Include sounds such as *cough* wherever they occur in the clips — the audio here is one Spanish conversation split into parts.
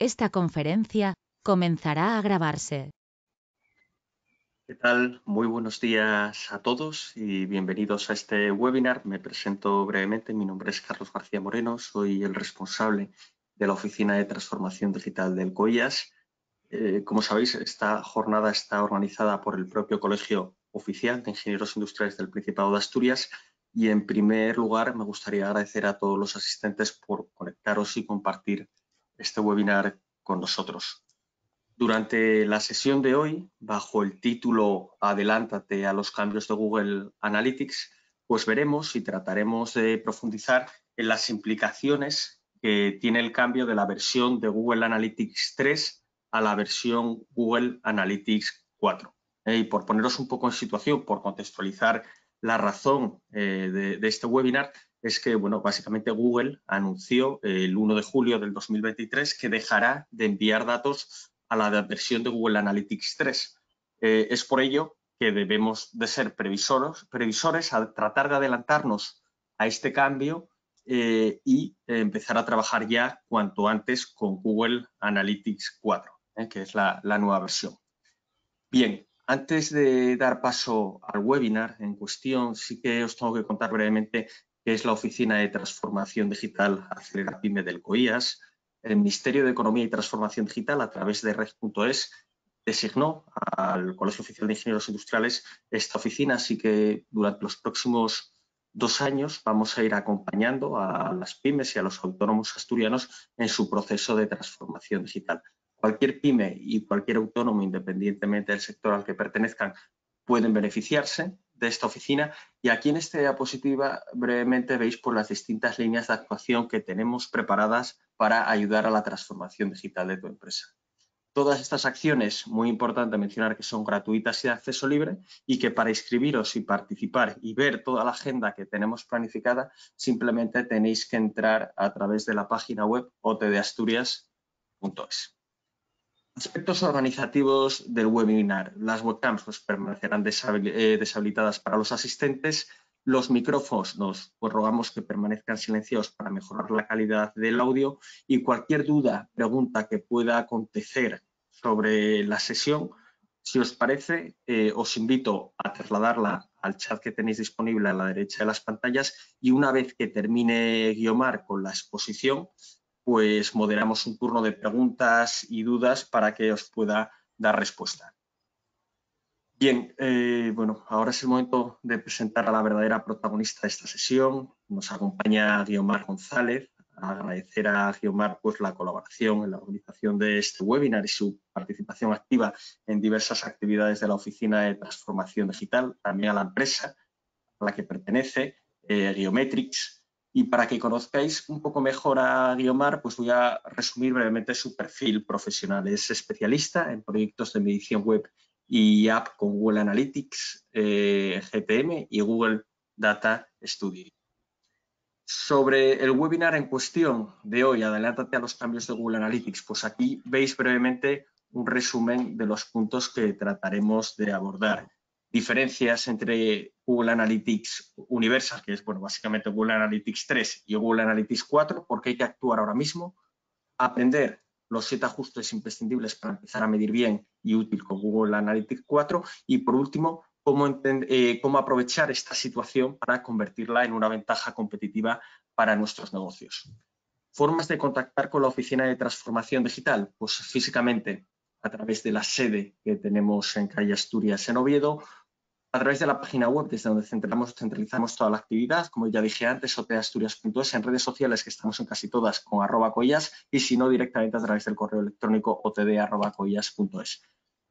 Esta conferencia comenzará a grabarse. ¿Qué tal? Muy buenos días a todos y bienvenidos a este webinar. Me presento brevemente. Mi nombre es Carlos García Moreno. Soy el responsable de la Oficina de Transformación Digital del COIAS. Eh, como sabéis, esta jornada está organizada por el propio Colegio Oficial de Ingenieros Industriales del Principado de Asturias y en primer lugar me gustaría agradecer a todos los asistentes por conectaros y compartir este webinar con nosotros. Durante la sesión de hoy, bajo el título Adelántate a los cambios de Google Analytics, pues veremos y trataremos de profundizar en las implicaciones que tiene el cambio de la versión de Google Analytics 3 a la versión Google Analytics 4. Eh, y por poneros un poco en situación, por contextualizar la razón eh, de, este webinar, es que, bueno, básicamente Google anunció el 1 de julio del 2023 que dejará de enviar datos a la versión de Google Analytics 3. Eh, es por ello que debemos de ser previsores al tratar de adelantarnos a este cambio eh, y eh, empezar a trabajar ya cuanto antes con Google Analytics 4, que es la, la nueva versión. Bien, antes de dar paso al webinar en cuestión, sí que os tengo que contar brevemente que es la Oficina de Transformación Digital Acelera Pyme del COIAS, el Ministerio de Economía y Transformación Digital, a través de red.es, designó al Colegio Oficial de Ingenieros Industriales esta oficina, así que durante los próximos dos años vamos a ir acompañando a las pymes y a los autónomos asturianos en su proceso de transformación digital. Cualquier pyme y cualquier autónomo, independientemente del sector al que pertenezcan, pueden beneficiarse de esta oficina y aquí en esta diapositiva brevemente veis por las distintas líneas de actuación que tenemos preparadas para ayudar a la transformación digital de tu empresa. Todas estas acciones, muy importante mencionar que son gratuitas y de acceso libre y que para inscribiros y participar y ver toda la agenda que tenemos planificada, simplemente tenéis que entrar a través de la página web otdeasturias.es. Aspectos organizativos del webinar. Las webcams pues, permanecerán eh, deshabilitadas para los asistentes. Los micrófonos, nos rogamos que permanezcan silenciados para mejorar la calidad del audio y cualquier duda, pregunta que pueda acontecer sobre la sesión, si os parece, eh, os invito a trasladarla al chat que tenéis disponible a la derecha de las pantallas y una vez que termine Guiomar con la exposición, pues moderamos un turno de preguntas y dudas para que os pueda dar respuesta. Bien, eh, bueno, ahora es el momento de presentar a la verdadera protagonista de esta sesión. Nos acompaña Guiomar González. Agradecer a Guiomar pues, la colaboración en la organización de este webinar y su participación activa en diversas actividades de la Oficina de Transformación Digital, también a la empresa a la que pertenece, eh, Geometrics, y para que conozcáis un poco mejor a Guiomar, pues voy a resumir brevemente su perfil profesional. Es especialista en proyectos de medición web y app con Google Analytics, eh, GTM y Google Data Studio. Sobre el webinar en cuestión de hoy, adelántate a los cambios de Google Analytics, pues aquí veis brevemente un resumen de los puntos que trataremos de abordar diferencias entre Google Analytics Universal, que es bueno, básicamente Google Analytics 3 y Google Analytics 4, porque hay que actuar ahora mismo, aprender los siete ajustes imprescindibles para empezar a medir bien y útil con Google Analytics 4 y por último, cómo, eh, cómo aprovechar esta situación para convertirla en una ventaja competitiva para nuestros negocios. Formas de contactar con la Oficina de Transformación Digital, pues físicamente a través de la sede que tenemos en Calle Asturias en Oviedo a través de la página web, desde donde centralizamos toda la actividad, como ya dije antes, oteasturias.es, en redes sociales que estamos en casi todas con arroba y si no directamente a través del correo electrónico otd.collas.es.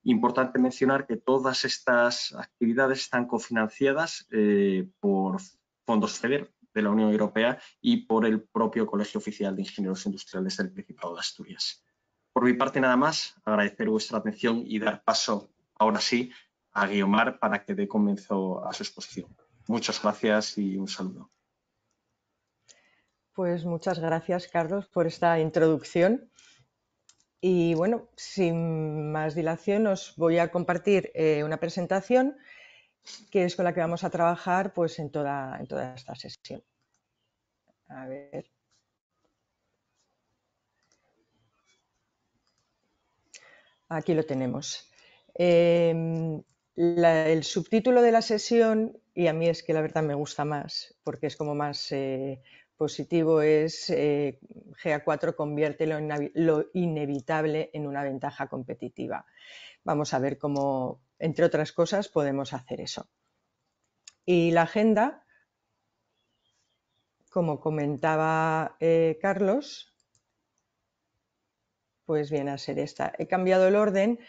Importante mencionar que todas estas actividades están cofinanciadas eh, por fondos FEDER de la Unión Europea y por el propio Colegio Oficial de Ingenieros Industriales del Principado de Asturias. Por mi parte nada más, agradecer vuestra atención y dar paso, ahora sí, a Guiomar para que dé comienzo a su exposición. Muchas gracias y un saludo. Pues muchas gracias, Carlos, por esta introducción. Y bueno, sin más dilación, os voy a compartir eh, una presentación que es con la que vamos a trabajar pues, en, toda, en toda esta sesión. A ver. Aquí lo tenemos. Em, el subtítulo de la sesión, y a mí es que la verdad me gusta más, porque es como más eh, positivo, es eh, GA4 convierte lo, lo, inevitable en una ventaja competitiva. Vamos a ver cómo, entre otras cosas, podemos hacer eso. Y la agenda, como comentaba eh, Carlos, pues viene a ser esta. He cambiado el orden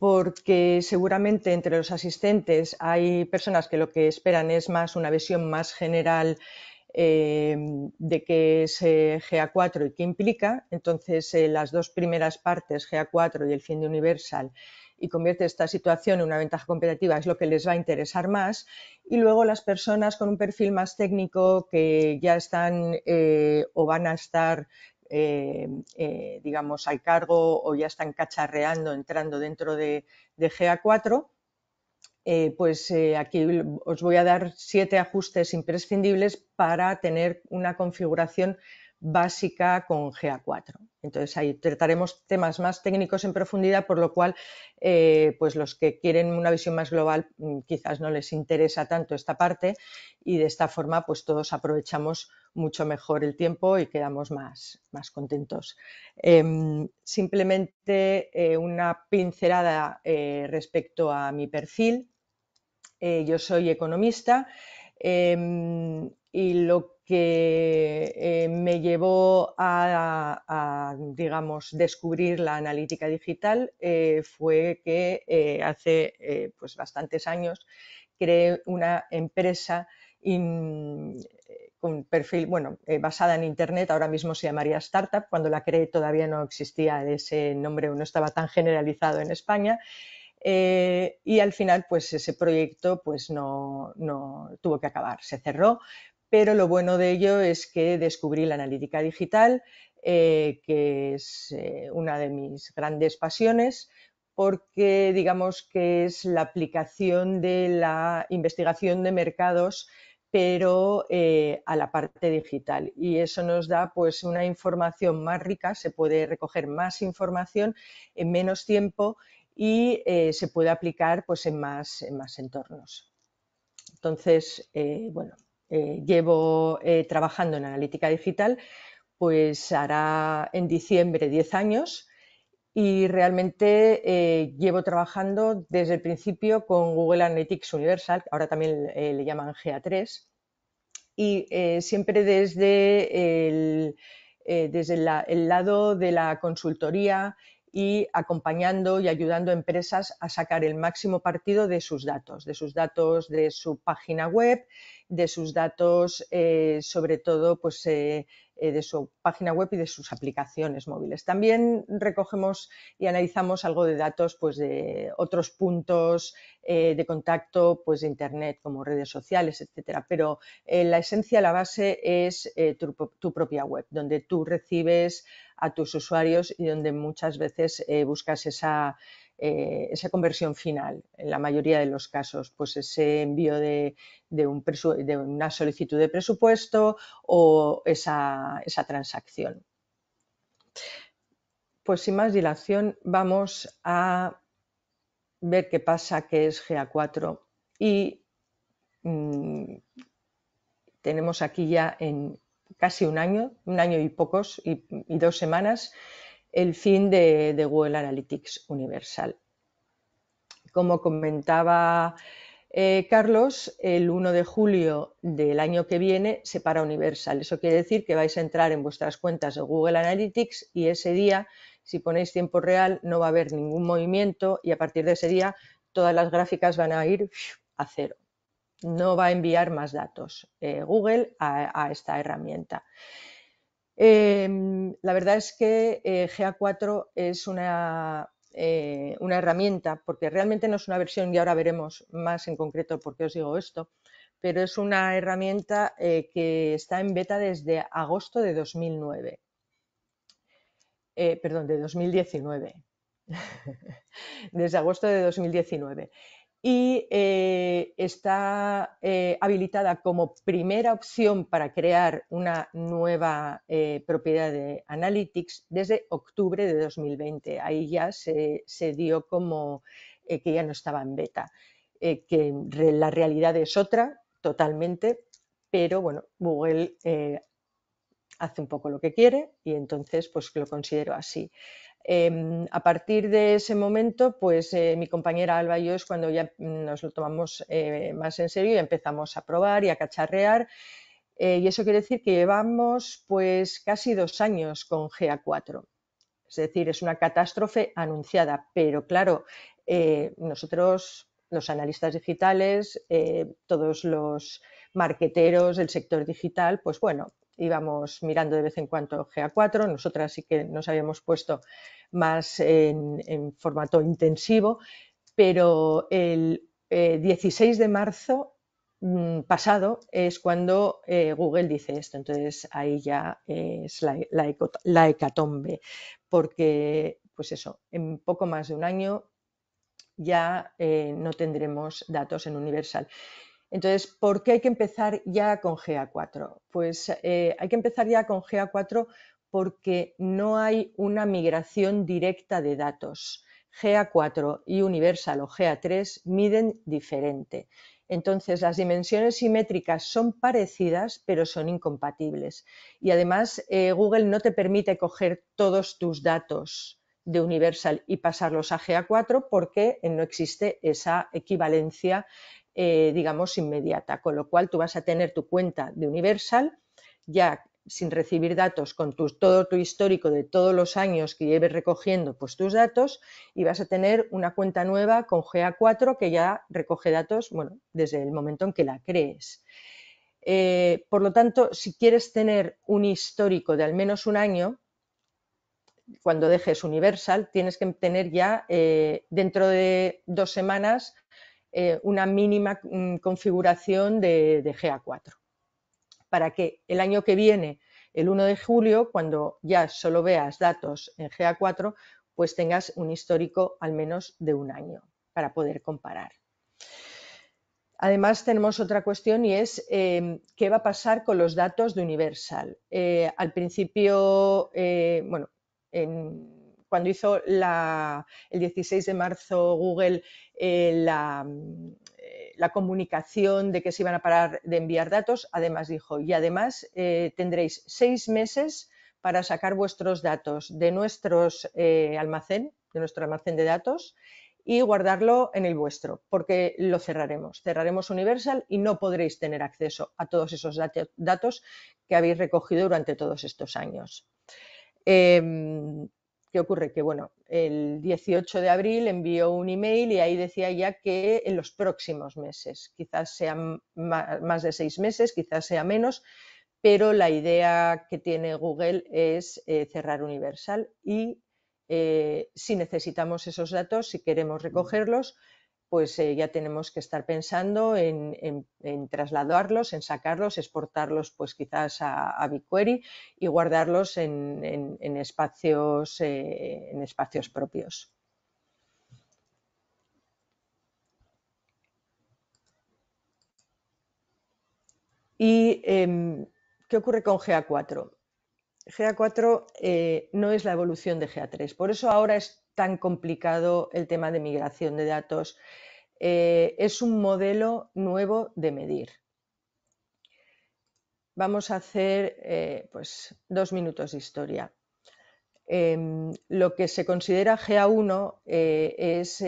porque seguramente entre los asistentes hay personas que lo que esperan es más una visión más general eh, de qué es eh, GA4 y qué implica. Entonces, eh, las dos primeras partes, GA4 y el fin de Universal, y convierte esta situación en una ventaja competitiva, es lo que les va a interesar más. Y luego las personas con un perfil más técnico que ya están o van a estar eh, eh, digamos, al cargo o ya están cacharreando, entrando dentro de, GA4, eh, pues aquí os voy a dar siete ajustes imprescindibles para tener una configuración básica con GA4. Entonces ahí trataremos temas más técnicos en profundidad, por lo cual pues los que quieren una visión más global mm, quizás no les interesa tanto esta parte y de esta forma pues todos aprovechamos mucho mejor el tiempo y quedamos más, más contentos. Em, simplemente eh, una pincelada eh, respecto a mi perfil. Eh, yo soy economista em, y lo que me llevó a, digamos, descubrir la analítica digital fue que hace pues bastantes años creé una empresa con perfil, bueno, eh, basada en Internet, ahora mismo se llamaría startup, cuando la creé todavía no existía ese nombre o no estaba tan generalizado en España. Eh, y al final, pues ese proyecto pues no, no tuvo que acabar, se cerró, pero lo bueno de ello es que descubrí la analítica digital, eh, que es una de mis grandes pasiones, porque digamos que es la aplicación de la investigación de mercados pero eh, a la parte digital. Y eso nos da pues, una información más rica, se puede recoger más información en menos tiempo y eh, se puede aplicar pues, en más, entornos. Entonces, eh, bueno, llevo trabajando en analítica digital, pues hará en diciembre 10 años y realmente eh, llevo trabajando desde el principio con Google Analytics Universal, ahora también eh, le llaman GA3, y eh, siempre desde, el, desde el lado de la consultoría y acompañando y ayudando a empresas a sacar el máximo partido de sus datos, de sus datos de su página web, de sus datos sobre todo pues eh, de su página web y de sus aplicaciones móviles. También recogemos y analizamos algo de datos pues, de otros puntos eh, de contacto pues, de Internet, como redes sociales, etcétera. Pero eh, la esencia, la base es tu, tu, propia web, donde tú recibes a tus usuarios y donde muchas veces buscas esa, eh, esa conversión final, en la mayoría de los casos, pues ese envío de, una solicitud de presupuesto o esa, transacción. Pues sin más dilación, vamos a ver qué pasa, qué es GA4 y mm, tenemos aquí ya en casi un año, un año y pocos y dos semanas, el fin de, Google Analytics Universal. Como comentaba eh, Carlos, el 1 de julio del año que viene se para Universal. Eso quiere decir que vais a entrar en vuestras cuentas de Google Analytics y ese día, si ponéis tiempo real, no va a haber ningún movimiento y a partir de ese día todas las gráficas van a ir a cero. No va a enviar más datos eh, Google a esta herramienta. Em, la verdad es que eh, GA4 es una, eh, una, herramienta, porque realmente no es una versión y ahora veremos más en concreto por qué os digo esto, pero es una herramienta eh, que está en beta desde agosto de 2009. perdón, de 2019. *laughs* desde agosto de 2019 y eh, está eh, habilitada como primera opción para crear una nueva eh, propiedad de Analytics desde octubre de 2020. Ahí ya se, dio como que ya no estaba en beta, que la realidad es otra totalmente, pero bueno, Google hace un poco lo que quiere y entonces pues lo considero así. Em, a partir de ese momento, pues eh, mi compañera Alba y yo es cuando ya mm, nos lo tomamos eh, más en serio y empezamos a probar y a cacharrear. Eh, y eso quiere decir que llevamos pues casi dos años con GA4. Es decir, es una catástrofe anunciada, pero claro, nosotros, los analistas digitales, todos los marqueteros del sector digital, pues bueno, íbamos mirando de vez en cuando GA4, nosotras sí que nos habíamos puesto más en, formato intensivo, pero el 16 eh, de marzo mm, pasado es cuando eh, Google dice esto, entonces ahí ya es la, hecatombe, porque pues eso, en poco más de un año ya eh, no tendremos datos en Universal. Entonces, ¿por qué hay que empezar ya con GA4? Pues eh, hay que empezar ya con GA4 porque no hay una migración directa de datos. GA4 y Universal o GA3 miden diferente. Entonces, las dimensiones simétricas son parecidas, pero son incompatibles. Y además, eh, Google no te permite coger todos tus datos de Universal y pasarlos a GA4 porque no existe esa equivalencia eh, digamos, inmediata, con lo cual tú vas a tener tu cuenta de Universal ya sin recibir datos con todo tu histórico de todos los años que lleves recogiendo pues, tus datos y vas a tener una cuenta nueva con GA4 que ya recoge datos bueno, desde el momento en que la crees. Eh, por lo tanto, si quieres tener un histórico de al menos un año, cuando dejes Universal, tienes que tener ya eh, dentro de dos semanas eh, una mínima mm, configuración de, GA4 para que el año que viene, el 1 de julio, cuando ya solo veas datos en GA4, pues tengas un histórico al menos de un año para poder comparar. Además, tenemos otra cuestión y es em, qué va a pasar con los datos de Universal. Eh, al principio, eh, bueno, en cuando hizo el 16 de marzo Google eh, mm, eh, la, comunicación de que se iban a parar de enviar datos, además dijo, y además eh, tendréis seis meses para sacar vuestros datos de nuestros almacén, de nuestro almacén de datos y guardarlo en el vuestro, porque lo cerraremos. Cerraremos Universal y no podréis tener acceso a todos esos datos que habéis recogido durante todos estos años. Em, ¿Qué ocurre? Que bueno, el 18 de abril envió un email y ahí decía ya que en los próximos meses, quizás sean más de seis meses, quizás sea menos, pero la idea que tiene Google es eh, cerrar Universal y eh, si necesitamos esos datos, si queremos recogerlos, pues eh, ya tenemos que estar pensando en, trasladarlos, en sacarlos, exportarlos pues quizás a, BigQuery y guardarlos en, espacios, eh, en espacios propios. ¿Y em, qué ocurre con GA4? GA4 eh, no es la evolución de GA3, por eso ahora es tan complicado el tema de migración de datos. Eh, es un modelo nuevo de medir. Vamos a hacer eh, pues, dos minutos de historia. Em, lo que se considera GA1 eh, es,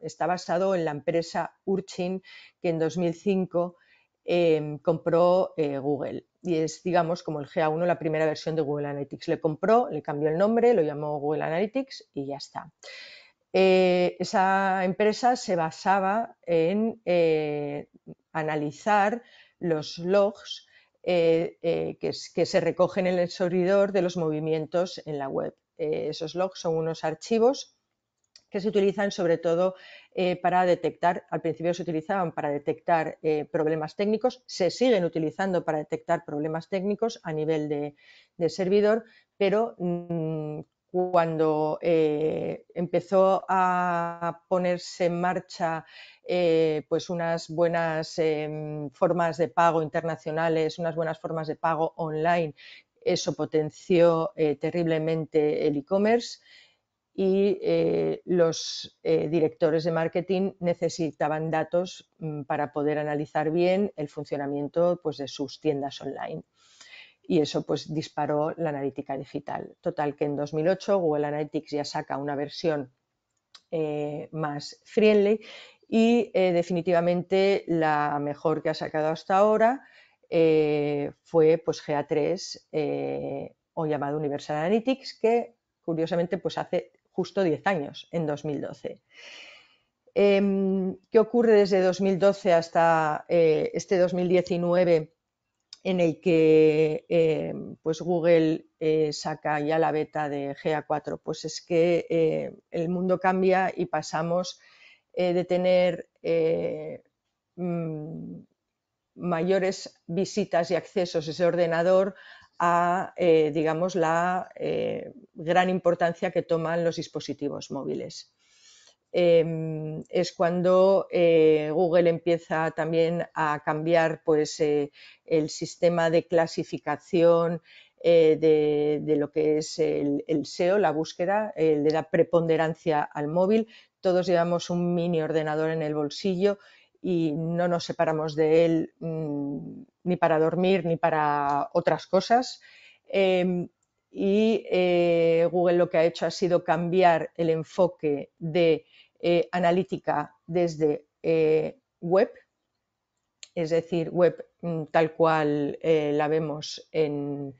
está basado en la empresa Urchin que en 2005 em, compró Google y es, digamos, como el GA1, la primera versión de Google Analytics. Le compró, le cambió el nombre, lo llamó Google Analytics y ya está. Eh, esa empresa se basaba en eh, analizar los logs eh, que, se recogen en el servidor de los movimientos en la web. esos logs son unos archivos que se utilizan sobre todo eh, para detectar, al principio se utilizaban para detectar eh, problemas técnicos, se siguen utilizando para detectar problemas técnicos a nivel de, servidor, pero mm, cuando eh, empezó a ponerse en marcha pues unas buenas em, formas de pago internacionales, unas buenas formas de pago online, eso potenció terriblemente el e-commerce y eh, los eh, directores de marketing necesitaban datos mm, para poder analizar bien el funcionamiento pues, de sus tiendas online. Y eso pues, disparó la analítica digital. Total, que en 2008 Google Analytics ya saca una versión eh, más friendly y definitivamente la mejor que ha sacado hasta ahora fue pues, GA3 o llamado Universal Analytics, que curiosamente, pues hace justo 10 años, en 2012. Em, ¿Qué ocurre desde 2012 hasta eh, este 2019 en el que em, pues Google eh, saca ya la beta de GA4? Pues es que em, el mundo cambia y pasamos eh, de tener mm, mayores visitas y accesos a ese ordenador a, eh, digamos, la eh, gran importancia que toman los dispositivos móviles. Em, es cuando eh, Google empieza también a cambiar pues, el sistema de clasificación de, lo que es el, SEO, la búsqueda, de la preponderancia al móvil. Todos llevamos un mini ordenador en el bolsillo y no nos separamos de él mm, ni para dormir ni para otras cosas. Em, y eh, Google lo que ha hecho ha sido cambiar el enfoque de eh, analítica desde eh, web, es decir, web mm, tal cual la vemos en,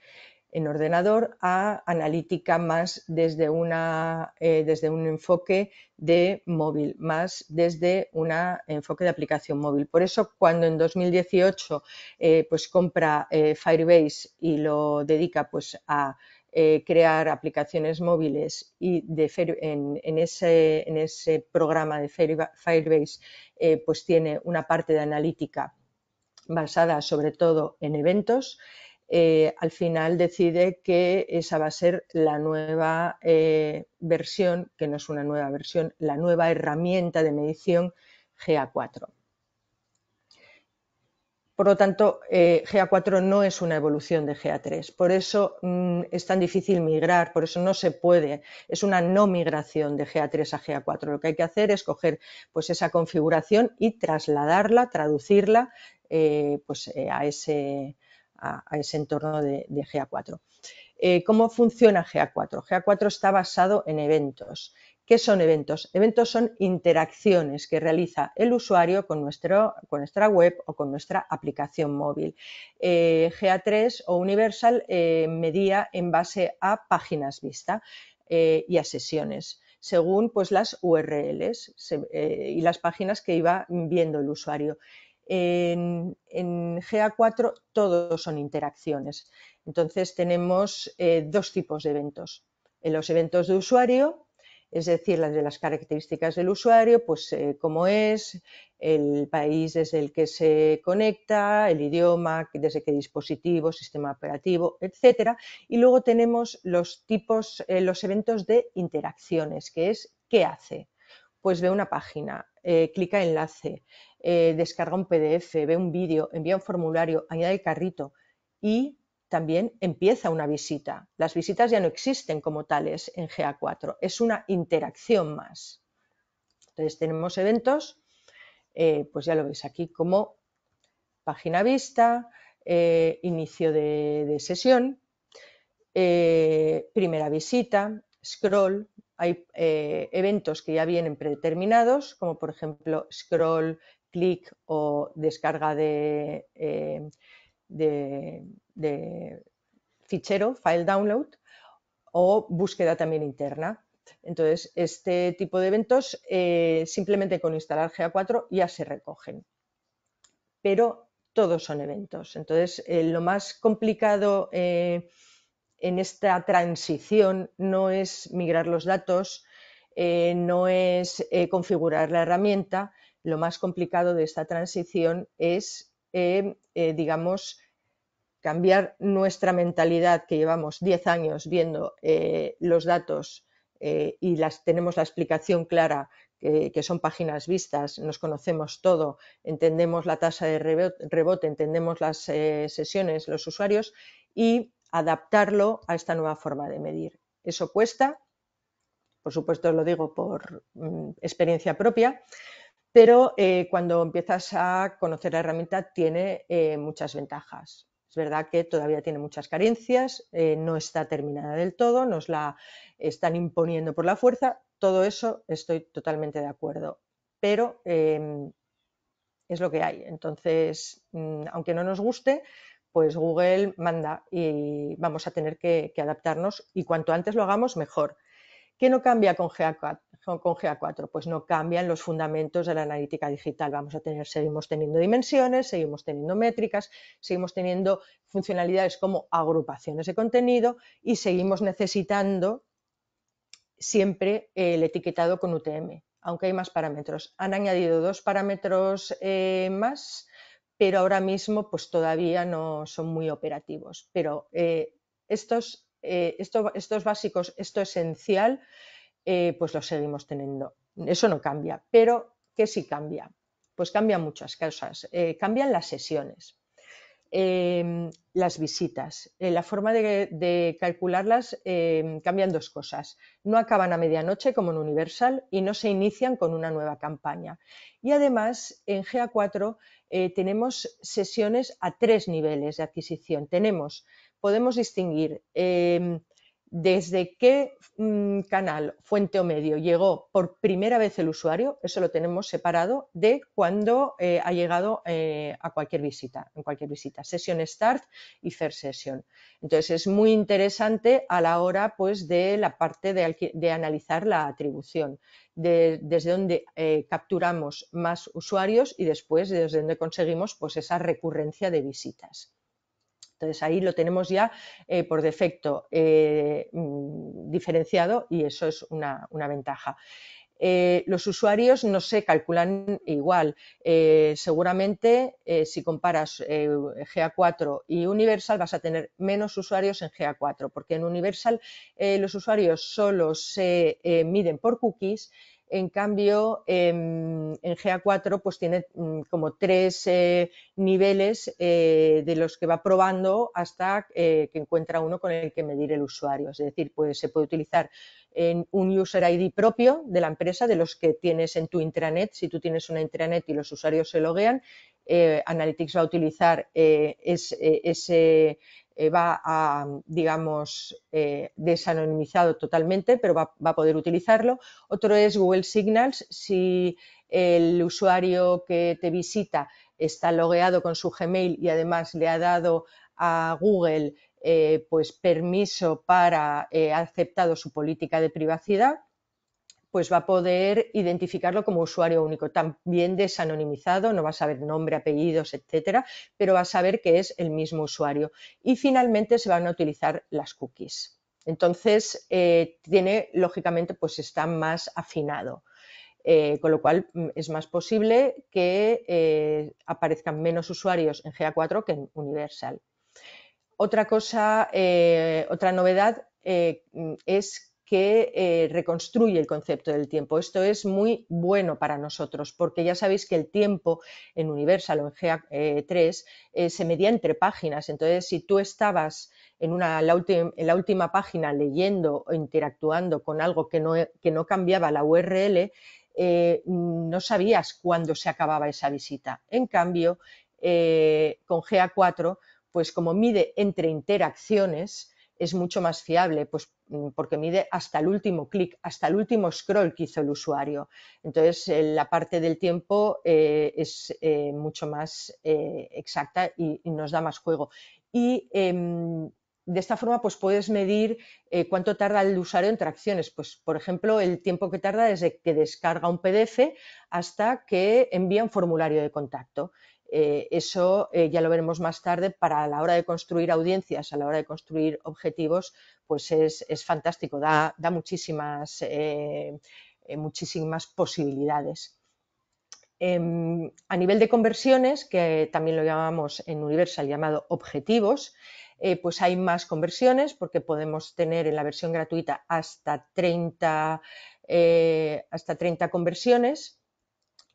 en ordenador a analítica más desde, una, eh, desde un enfoque de móvil, más desde un enfoque de aplicación móvil. Por eso cuando en 2018 eh, pues compra eh, Firebase y lo dedica pues a crear aplicaciones móviles y en, ese, en, ese, programa de Firebase pues tiene una parte de analítica basada sobre todo en eventos eh, al final decide que esa va a ser la nueva eh, versión, que no es una nueva versión, la nueva herramienta de medición GA4. Por lo tanto, eh, GA4 no es una evolución de GA3, por eso mm, es tan difícil migrar, por eso no se puede, es una no migración de GA3 a GA4. Lo que hay que hacer es coger pues, esa configuración y trasladarla, traducirla pues, a, ese, a, ese entorno de, GA4. Eh, ¿Cómo funciona GA4? GA4 está basado en eventos. ¿Qué son eventos? Eventos son interacciones que realiza el usuario con, nuestro, con nuestra web o con nuestra aplicación móvil. Eh, GA3 o Universal eh, medía en base a páginas vista y a sesiones según pues, las URLs y las páginas que iba viendo el usuario. En, GA4 todos son interacciones. Entonces tenemos eh, dos tipos de eventos. En los eventos de usuario, es decir, las de las características del usuario, pues eh, cómo es, el país desde el que se conecta, el idioma, desde qué dispositivo, sistema operativo, etc. Y luego tenemos los tipos, eh, los eventos de interacciones, que es qué hace. Pues ve una página, eh, clica enlace, eh, descarga un PDF, ve un vídeo, envía un formulario, añade el carrito y también empieza una visita. Las visitas ya no existen como tales en GA4, es una interacción más. Entonces tenemos eventos, eh, pues ya lo veis aquí, como página vista, inicio de, sesión, primera visita, scroll, hay eh, eventos que ya vienen predeterminados, como por ejemplo scroll, clic o descarga de, eh, fichero, file download, o búsqueda también interna. Entonces, este tipo de eventos eh, simplemente con instalar GA4 ya se recogen. Pero todos son eventos. Entonces, lo más complicado en esta transición no es migrar los datos, eh, no es eh, configurar la herramienta, lo más complicado de esta transición es, eh, digamos, cambiar nuestra mentalidad que llevamos 10 años viendo los datos y las, tenemos la explicación clara que, que, son páginas vistas, nos conocemos todo, entendemos la tasa de rebote, entendemos las sesiones, los usuarios y adaptarlo a esta nueva forma de medir. Eso cuesta, por supuesto lo digo por mm, experiencia propia, pero eh, cuando empiezas a conocer la herramienta tiene eh, muchas ventajas. Es verdad que todavía tiene muchas carencias, eh, no está terminada del todo, nos la están imponiendo por la fuerza, todo eso estoy totalmente de acuerdo, pero em, es lo que hay. Entonces, mm, aunque no nos guste, pues Google manda y vamos a tener que, adaptarnos y cuanto antes lo hagamos, mejor. ¿Qué no cambia con GA4? pues no cambian los fundamentos de la analítica digital. Vamos a tener, seguimos teniendo dimensiones, seguimos teniendo métricas, seguimos teniendo funcionalidades como agrupaciones de contenido y seguimos necesitando siempre el etiquetado con UTM, aunque hay más parámetros. Han añadido dos parámetros eh, más pero ahora mismo pues todavía no son muy operativos. Pero eh, estos, eh, esto, básicos, esto esencial, eh, pues lo seguimos teniendo. Eso no cambia, pero ¿qué sí cambia? Pues cambian muchas cosas. cambian las sesiones. Em, las visitas. Eh, la forma de, calcularlas em, cambian dos cosas. No acaban a medianoche como en Universal y no se inician con una nueva campaña. Y además, en GA4 eh, tenemos sesiones a tres niveles de adquisición. Tenemos, podemos distinguir em, desde qué mm, canal, fuente o medio llegó por primera vez el usuario, eso lo tenemos separado de cuando eh, ha llegado eh, a cualquier visita, en cualquier visita, sesión start y first session. Entonces es muy interesante a la hora pues de la parte de, analizar la atribución, desde donde eh, capturamos más usuarios y después desde donde conseguimos pues, esa recurrencia de visitas. Entonces ahí lo tenemos ya eh, por defecto eh, mm, diferenciado y eso es una, ventaja. Eh, los usuarios no se calculan igual. seguramente, si comparas GA4 y Universal, vas a tener menos usuarios en GA4, porque en Universal los usuarios solo se miden por cookies en cambio, em, en GA4 pues tiene mm, como tres eh, niveles eh, de los que va probando hasta eh, que encuentra uno con el que medir el usuario. Es decir, pues se puede utilizar un user ID propio de la empresa, de los que tienes en tu intranet. Si tú tienes una intranet y los usuarios se loguean, Analytics va a utilizar ese eh, va a, digamos, eh, desanonimizado totalmente, pero va, a poder utilizarlo. Otro es Google Signals, si el usuario que te visita está logueado con su Gmail y además le ha dado a Google eh, pues permiso para aceptado su política de privacidad pues va a poder identificarlo como usuario único. También desanonimizado, no va a saber nombre, apellidos, etcétera, pero va a saber que es el mismo usuario. Y finalmente se van a utilizar las cookies. Entonces, eh, tiene, lógicamente, pues está más afinado. Eh, con lo cual mm, es más posible que eh, aparezcan menos usuarios en GA4 que en Universal. Otra cosa, otra novedad mm, es que eh, reconstruye el concepto del tiempo. Esto es muy bueno para nosotros porque ya sabéis que el tiempo en Universal o en GA3 eh, eh, se medía entre páginas. Entonces, si tú estabas en, una, la, última página leyendo o interactuando con algo que no, que no cambiaba la URL, no sabías cuándo se acababa esa visita. En cambio, con GA4, pues como mide entre interacciones, es mucho más fiable, pues mm, porque mide hasta el último clic, hasta el último scroll que hizo el usuario. Entonces, eh, la parte del tiempo eh, es eh, mucho más exacta y, nos da más juego. Y em, de esta forma, pues puedes medir cuánto tarda el usuario en tracciones. Pues, por ejemplo, el tiempo que tarda desde que descarga un PDF hasta que envía un formulario de contacto. Eh, eso eh, ya lo veremos más tarde, para la hora de construir audiencias, a la hora de construir objetivos, pues es, fantástico, da, muchísimas, eh, muchísimas posibilidades. Em, a nivel de conversiones, que también lo llamamos en Universal llamado objetivos, pues hay más conversiones porque podemos tener en la versión gratuita hasta hasta 30 conversiones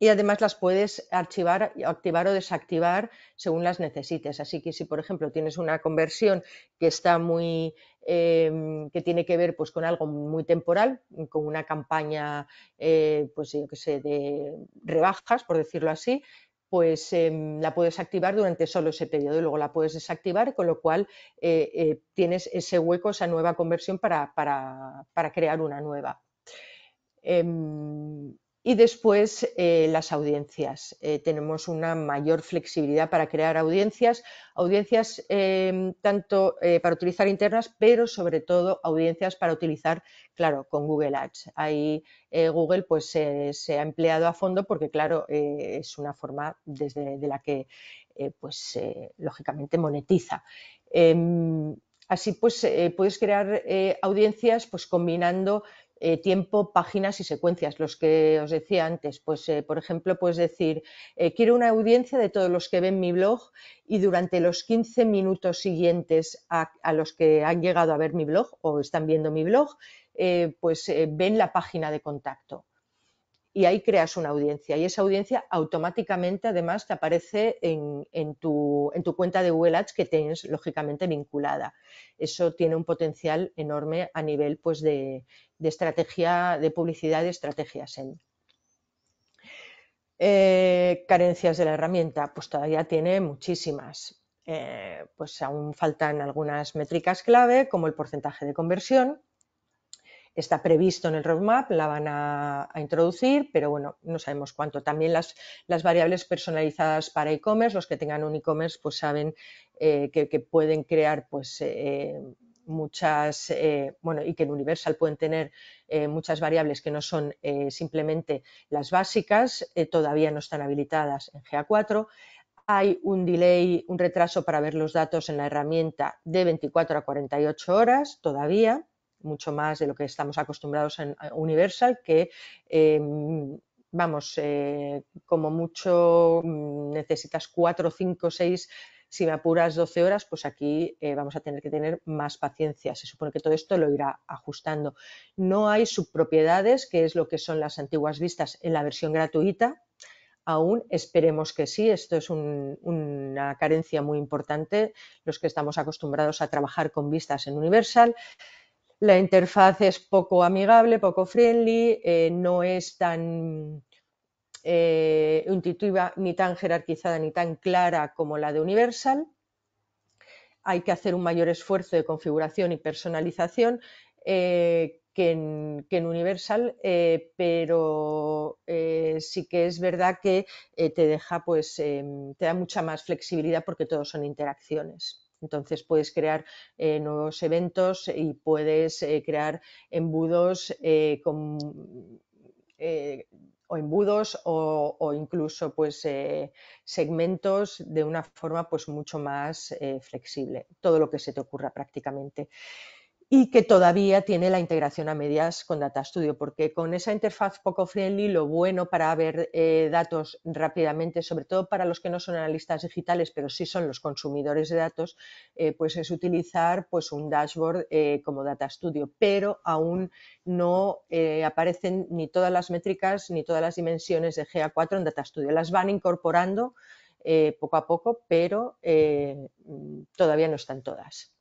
y además las puedes archivar, activar o desactivar según las necesites. Así que si, por ejemplo, tienes una conversión que está muy em, que tiene que ver pues, con algo muy temporal, con una campaña, eh, pues yo que sé, de rebajas, por decirlo así, pues em, la puedes activar durante solo ese periodo y luego la puedes desactivar, con lo cual eh, eh, tienes ese hueco, esa nueva conversión para, para crear una nueva. Em, y después eh, las audiencias. Eh, tenemos una mayor flexibilidad para crear audiencias, audiencias em, tanto eh, para utilizar internas, pero sobre todo audiencias para utilizar, claro, con Google Ads. Ahí Google pues se ha empleado a fondo porque, claro, es una forma desde de la que, pues, lógicamente monetiza. Em, así pues, puedes crear audiencias pues combinando eh, tiempo, páginas y secuencias, los que os decía antes. Pues, eh, por ejemplo, puedes decir, eh, quiero una audiencia de todos los que ven mi blog y durante los 15 minutos siguientes a, a los que han llegado a ver mi blog o están viendo mi blog, pues ven la página de contacto y ahí creas una audiencia y esa audiencia automáticamente además te aparece en, tu, cuenta de Google Ads que tienes lógicamente vinculada. Eso tiene un potencial enorme a nivel pues, de, estrategia de publicidad y estrategia SEM. Eh, carencias de la herramienta, pues todavía tiene muchísimas. Eh, pues aún faltan algunas métricas clave como el porcentaje de conversión, está previsto en el roadmap, la van a, introducir, pero bueno, no sabemos cuánto. También las, las variables personalizadas para e-commerce, los que tengan un e-commerce pues saben eh, que, pueden crear pues eh, muchas, eh, bueno, y que en Universal pueden tener muchas variables que no son simplemente las básicas, todavía no están habilitadas en GA4 hay un delay, un retraso para ver los datos en la herramienta de 24 a 48 horas todavía mucho más de lo que estamos acostumbrados en eh, Universal, que em, vamos, eh, como mucho mm, necesitas 4, 5, seis, si me apuras 12 horas, pues aquí eh, vamos a tener que tener más paciencia. Se supone que todo esto lo irá ajustando. No hay subpropiedades, que es lo que son las antiguas vistas en la versión gratuita. Aún esperemos que sí, esto es una carencia muy importante, los que estamos acostumbrados a trabajar con vistas en Universal. La interfaz es poco amigable, poco friendly, eh, no es tan eh, intuitiva, ni tan jerarquizada, ni tan clara como la de Universal. Hay que hacer un mayor esfuerzo de configuración y personalización eh, que, en, Universal, pero sí que es verdad que te deja, pues, em, te da mucha más flexibilidad porque todos son interacciones. Entonces puedes crear eh, nuevos eventos y puedes eh, crear embudos eh, o embudos o incluso pues, segmentos de una forma pues, mucho más flexible, todo lo que se te ocurra prácticamente y que todavía tiene la integración a medias con Data Studio, porque con esa interfaz poco friendly, lo bueno para ver eh, datos rápidamente, sobre todo para los que no son analistas digitales, pero sí son los consumidores de datos, eh, pues es utilizar pues, un dashboard eh, como Data Studio, pero aún no aparecen ni todas las métricas ni todas las dimensiones de GA4 en Data Studio. Las van incorporando poco a poco, pero mm, todavía no están todas.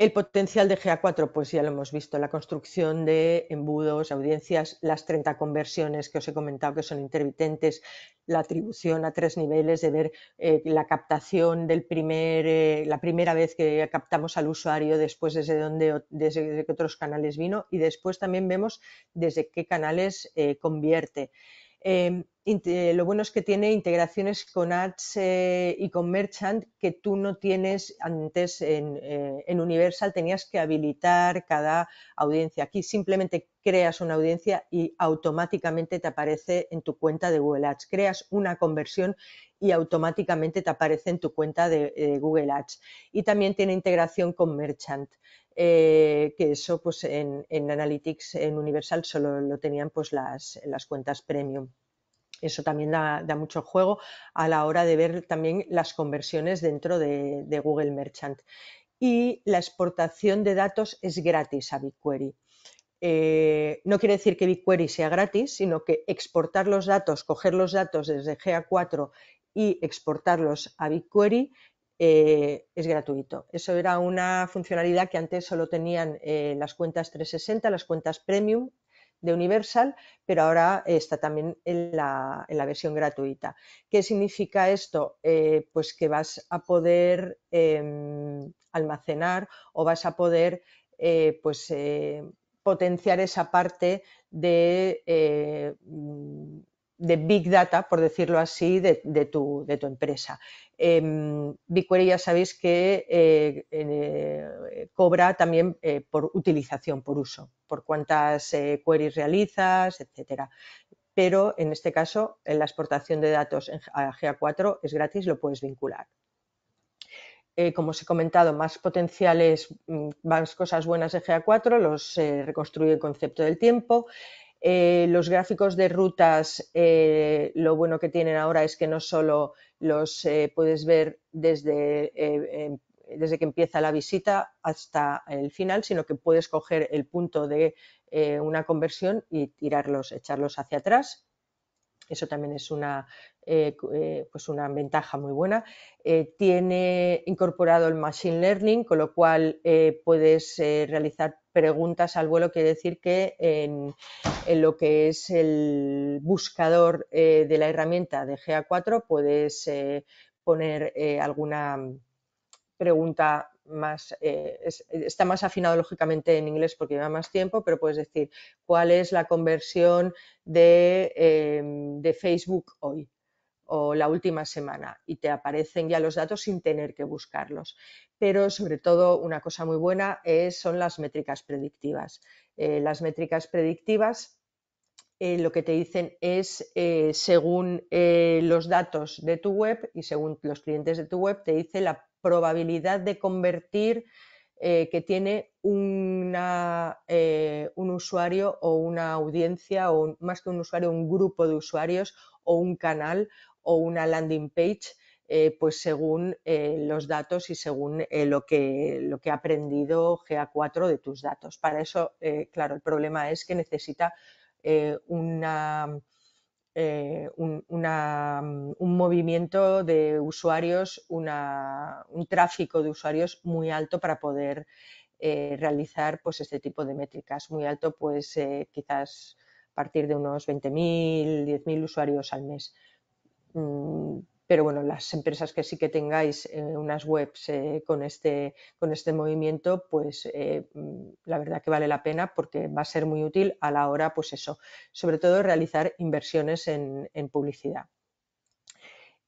El potencial de GA4, pues ya lo hemos visto, la construcción de embudos, audiencias, las 30 conversiones que os he comentado que son intermitentes, la atribución a tres niveles de ver eh, la captación del primer, eh, la primera vez que captamos al usuario, después desde dónde, desde qué otros canales vino y después también vemos desde qué canales eh, convierte. Em, eh, lo bueno es que tiene integraciones con ads eh, y con merchant que tú no tienes antes eh, en, Universal, tenías que habilitar cada audiencia. Aquí simplemente creas una audiencia y automáticamente te aparece en tu cuenta de Google Ads. Creas una conversión y automáticamente te aparece en tu cuenta de Google Ads. Y también tiene integración con merchant. Eh, que eso pues en, Analytics, en Universal, solo lo tenían pues las, cuentas premium. Eso también da, mucho juego a la hora de ver también las conversiones dentro de, Google Merchant. Y la exportación de datos es gratis a BigQuery. Eh, no quiere decir que BigQuery sea gratis, sino que exportar los datos, coger los datos desde GA4 y exportarlos a BigQuery eh, es gratuito. Eso era una funcionalidad que antes solo tenían eh, las cuentas 360, las cuentas premium de Universal, pero ahora está también en la, versión gratuita. ¿Qué significa esto? Eh, pues que vas a poder em, almacenar o vas a poder pues, potenciar esa parte de mm, de Big Data, por decirlo así, de, tu, empresa. Em, BigQuery ya sabéis que eh, eh, cobra también eh, por utilización, por uso, por cuántas queries realizas, etcétera. Pero en este caso, la exportación de datos a GA4 es gratis, lo puedes vincular. como os he comentado, más potenciales, mm, más cosas buenas de GA4, los reconstruye el concepto del tiempo, eh, los gráficos de rutas, eh, lo bueno que tienen ahora es que no solo los eh, puedes ver desde, em, desde, que empieza la visita hasta el final, sino que puedes coger el punto de una conversión y tirarlos, echarlos hacia atrás eso también es una, eh, eh, pues una ventaja muy buena. Eh, tiene incorporado el Machine Learning, con lo cual puedes realizar preguntas al vuelo, quiere decir que en, en lo que es el buscador de la herramienta de GA4 puedes poner alguna pregunta más, eh, está más afinado lógicamente en inglés porque lleva más tiempo, pero puedes decir cuál es la conversión em, de, Facebook hoy o la última semana y te aparecen ya los datos sin tener que buscarlos. Pero sobre todo una cosa muy buena es, eh, son las métricas predictivas. Eh, las métricas predictivas lo que te dicen es según los datos de tu web y según los clientes de tu web te dice la probabilidad de convertir eh, que tiene una, eh, un usuario o una audiencia, o más que un usuario, un grupo de usuarios o un canal o una landing page, eh, pues según los datos y según lo, que, lo que ha aprendido GA4 de tus datos. Para eso, claro, el problema es que necesita una eh, mm, un, movimiento de usuarios, un tráfico de usuarios muy alto para poder eh, realizar pues, este tipo de métricas. Muy alto, pues eh, quizás a partir de unos 20.000, 10.000 usuarios al mes. Mm, pero bueno, las empresas que sí que tengáis unas webs eh, con, este, con este movimiento, pues eh, mm, la verdad que vale la pena porque va a ser muy útil a la hora, pues eso, sobre todo realizar inversiones en, publicidad.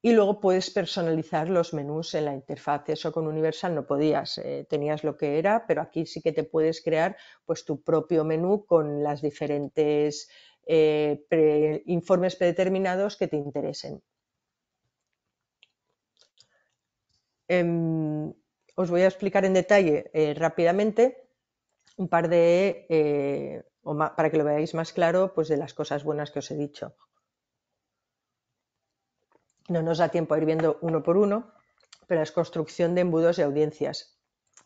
Y luego puedes personalizar los menús en la interfaz. Eso con Universal no podías, eh, tenías lo que era, pero aquí sí que te puedes crear pues tu propio menú con las diferentes informes predeterminados que te interesen. Em, os voy a explicar en detalle eh, rápidamente un par de, eh, para que lo veáis más claro, pues de las cosas buenas que os he dicho. No nos da tiempo a ir viendo uno por uno, pero es construcción de embudos y audiencias.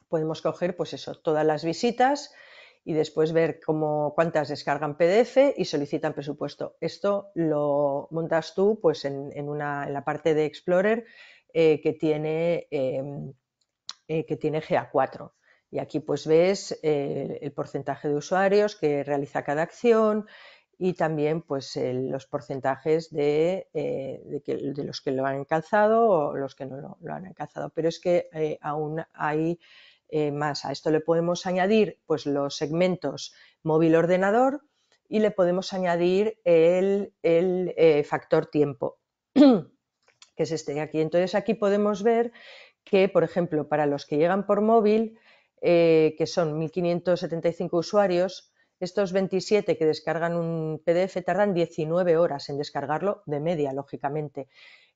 Podemos coger, pues eso, todas las visitas y después ver cómo, cuántas descargan PDF y solicitan presupuesto. Esto lo montas tú pues en, en la parte de Explorer eh, que, tiene, em, eh, que GA4. Y aquí pues ves eh, el porcentaje de usuarios que realiza cada acción y también pues los porcentajes de, los que lo han alcanzado o los que no lo, han alcanzado. Pero es que aún hay más. A esto le podemos añadir pues los segmentos móvil-ordenador, y le podemos añadir el, factor tiempo. *clears throat* que es este aquí. Entonces aquí podemos ver que, por ejemplo, para los que llegan por móvil, eh, que son 1.575 usuarios, estos 27 que descargan un PDF tardan 19 horas en descargarlo de media, lógicamente.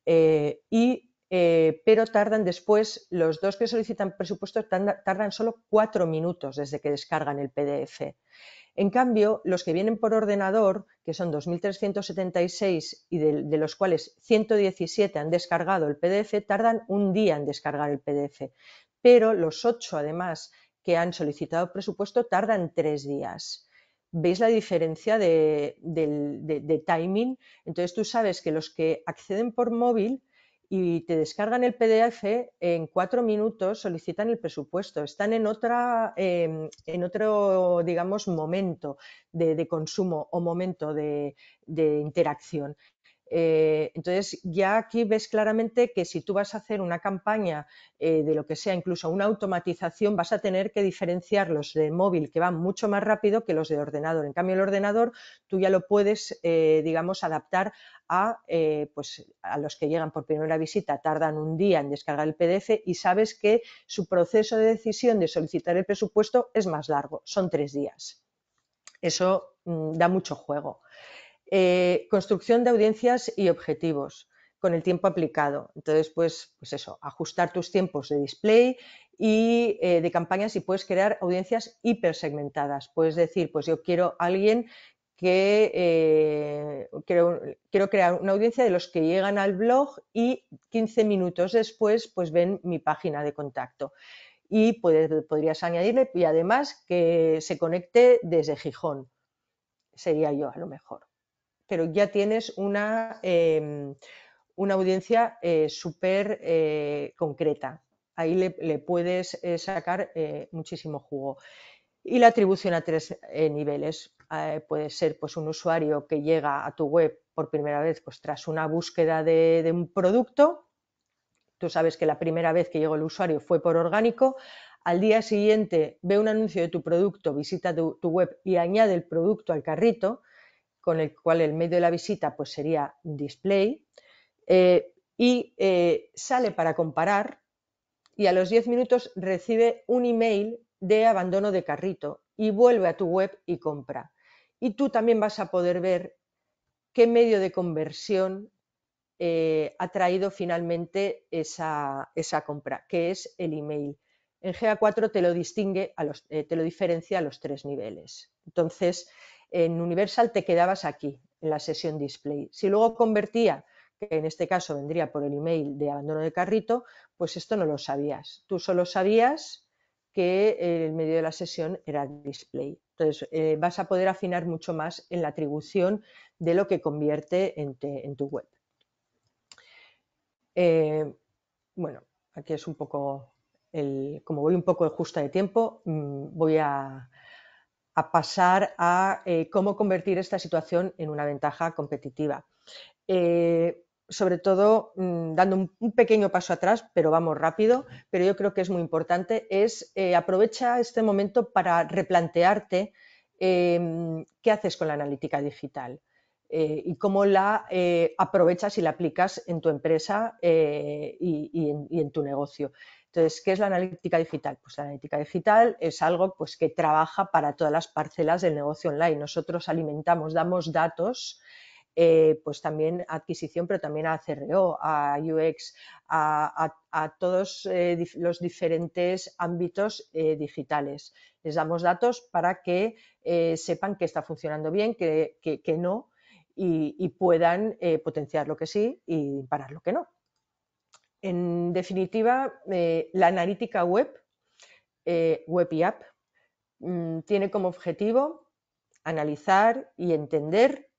Eh, y, eh, pero tardan después, los dos que solicitan presupuesto tardan, tardan solo 4 minutos desde que descargan el PDF. En cambio, los que vienen por ordenador, que son 2.376 y de, los cuales 117 han descargado el PDF, tardan un día en descargar el PDF. Pero los ocho, además, que han solicitado presupuesto, tardan tres días. ¿Veis la diferencia de timing? Entonces tú sabes que los que acceden por móvil y te descargan el PDF en cuatro minutos, solicitan el presupuesto, están en, otra, em, en otro, digamos, momento de, consumo o momento de interacción. Eh, entonces, ya aquí ves claramente que si tú vas a hacer una campaña eh, de lo que sea, incluso una automatización, vas a tener que diferenciar los de móvil, que van mucho más rápido que los de ordenador. En cambio, el ordenador tú ya lo puedes, eh, digamos, adaptar a, pues, a los que llegan por primera visita, tardan un día en descargar el PDF y sabes que su proceso de decisión de solicitar el presupuesto es más largo, son tres días. Eso mm, da mucho juego. Eh, construcción de audiencias y objetivos con el tiempo aplicado. Entonces, pues, pues eso, ajustar tus tiempos de display y eh, de campañas y puedes crear audiencias hipersegmentadas. Puedes decir, pues yo quiero alguien que eh, quiero, crear una audiencia de los que llegan al blog y 15 minutos después pues ven mi página de contacto. Y podrías añadirle, y además que se conecte desde Gijón, sería yo a lo mejor pero ya tienes una, em, una audiencia eh, súper eh, concreta. Ahí le, puedes eh, sacar muchísimo jugo. Y la atribución a tres niveles. puede ser pues, un usuario que llega a tu web por primera vez pues, tras una búsqueda de, un producto. Tú sabes que la primera vez que llegó el usuario fue por orgánico, al día siguiente ve un anuncio de tu producto, visita tu, web y añade el producto al carrito, con el cual el medio de la visita pues, sería display, eh, y eh, sale para comparar y a los 10 minutos recibe un email de abandono de carrito y vuelve a tu web y compra. Y tú también vas a poder ver qué medio de conversión eh, ha traído finalmente esa, compra, que es el email. En GA4 te lo distingue, te lo diferencia a los tres niveles. Entonces, en Universal te quedabas aquí, en la sesión display. Si luego convertía, que en este caso vendría por el email de abandono de carrito, pues esto no lo sabías. Tú solo sabías que eh, el medio de la sesión era display. Entonces, eh, vas a poder afinar mucho más en la atribución de lo que convierte en, tu web. Eh, bueno, aquí es un poco, el, como voy un poco justa de tiempo, mm, voy a, a pasar a eh, cómo convertir esta situación en una ventaja competitiva. Eh, sobre todo mm, dando un, pequeño paso atrás, pero vamos rápido, pero yo creo que es muy importante, es eh, aprovecha este momento para replantearte em, qué haces con la analítica digital. y cómo la aprovechas y la aplicas en tu empresa y, en, tu negocio. Entonces, ¿qué es la analítica digital? Pues la analítica digital es algo pues, que trabaja para todas las parcelas del negocio online. Nosotros alimentamos, damos datos, eh, pues también a adquisición, pero también a CRO, a UX, a, todos eh, los diferentes ámbitos eh, digitales. Les damos datos para que sepan que está funcionando bien, que, no, y, y puedan potenciar lo que sí y parar lo que no. En definitiva, eh, la analítica web, eh, web y app, mm, tiene como objetivo analizar y entender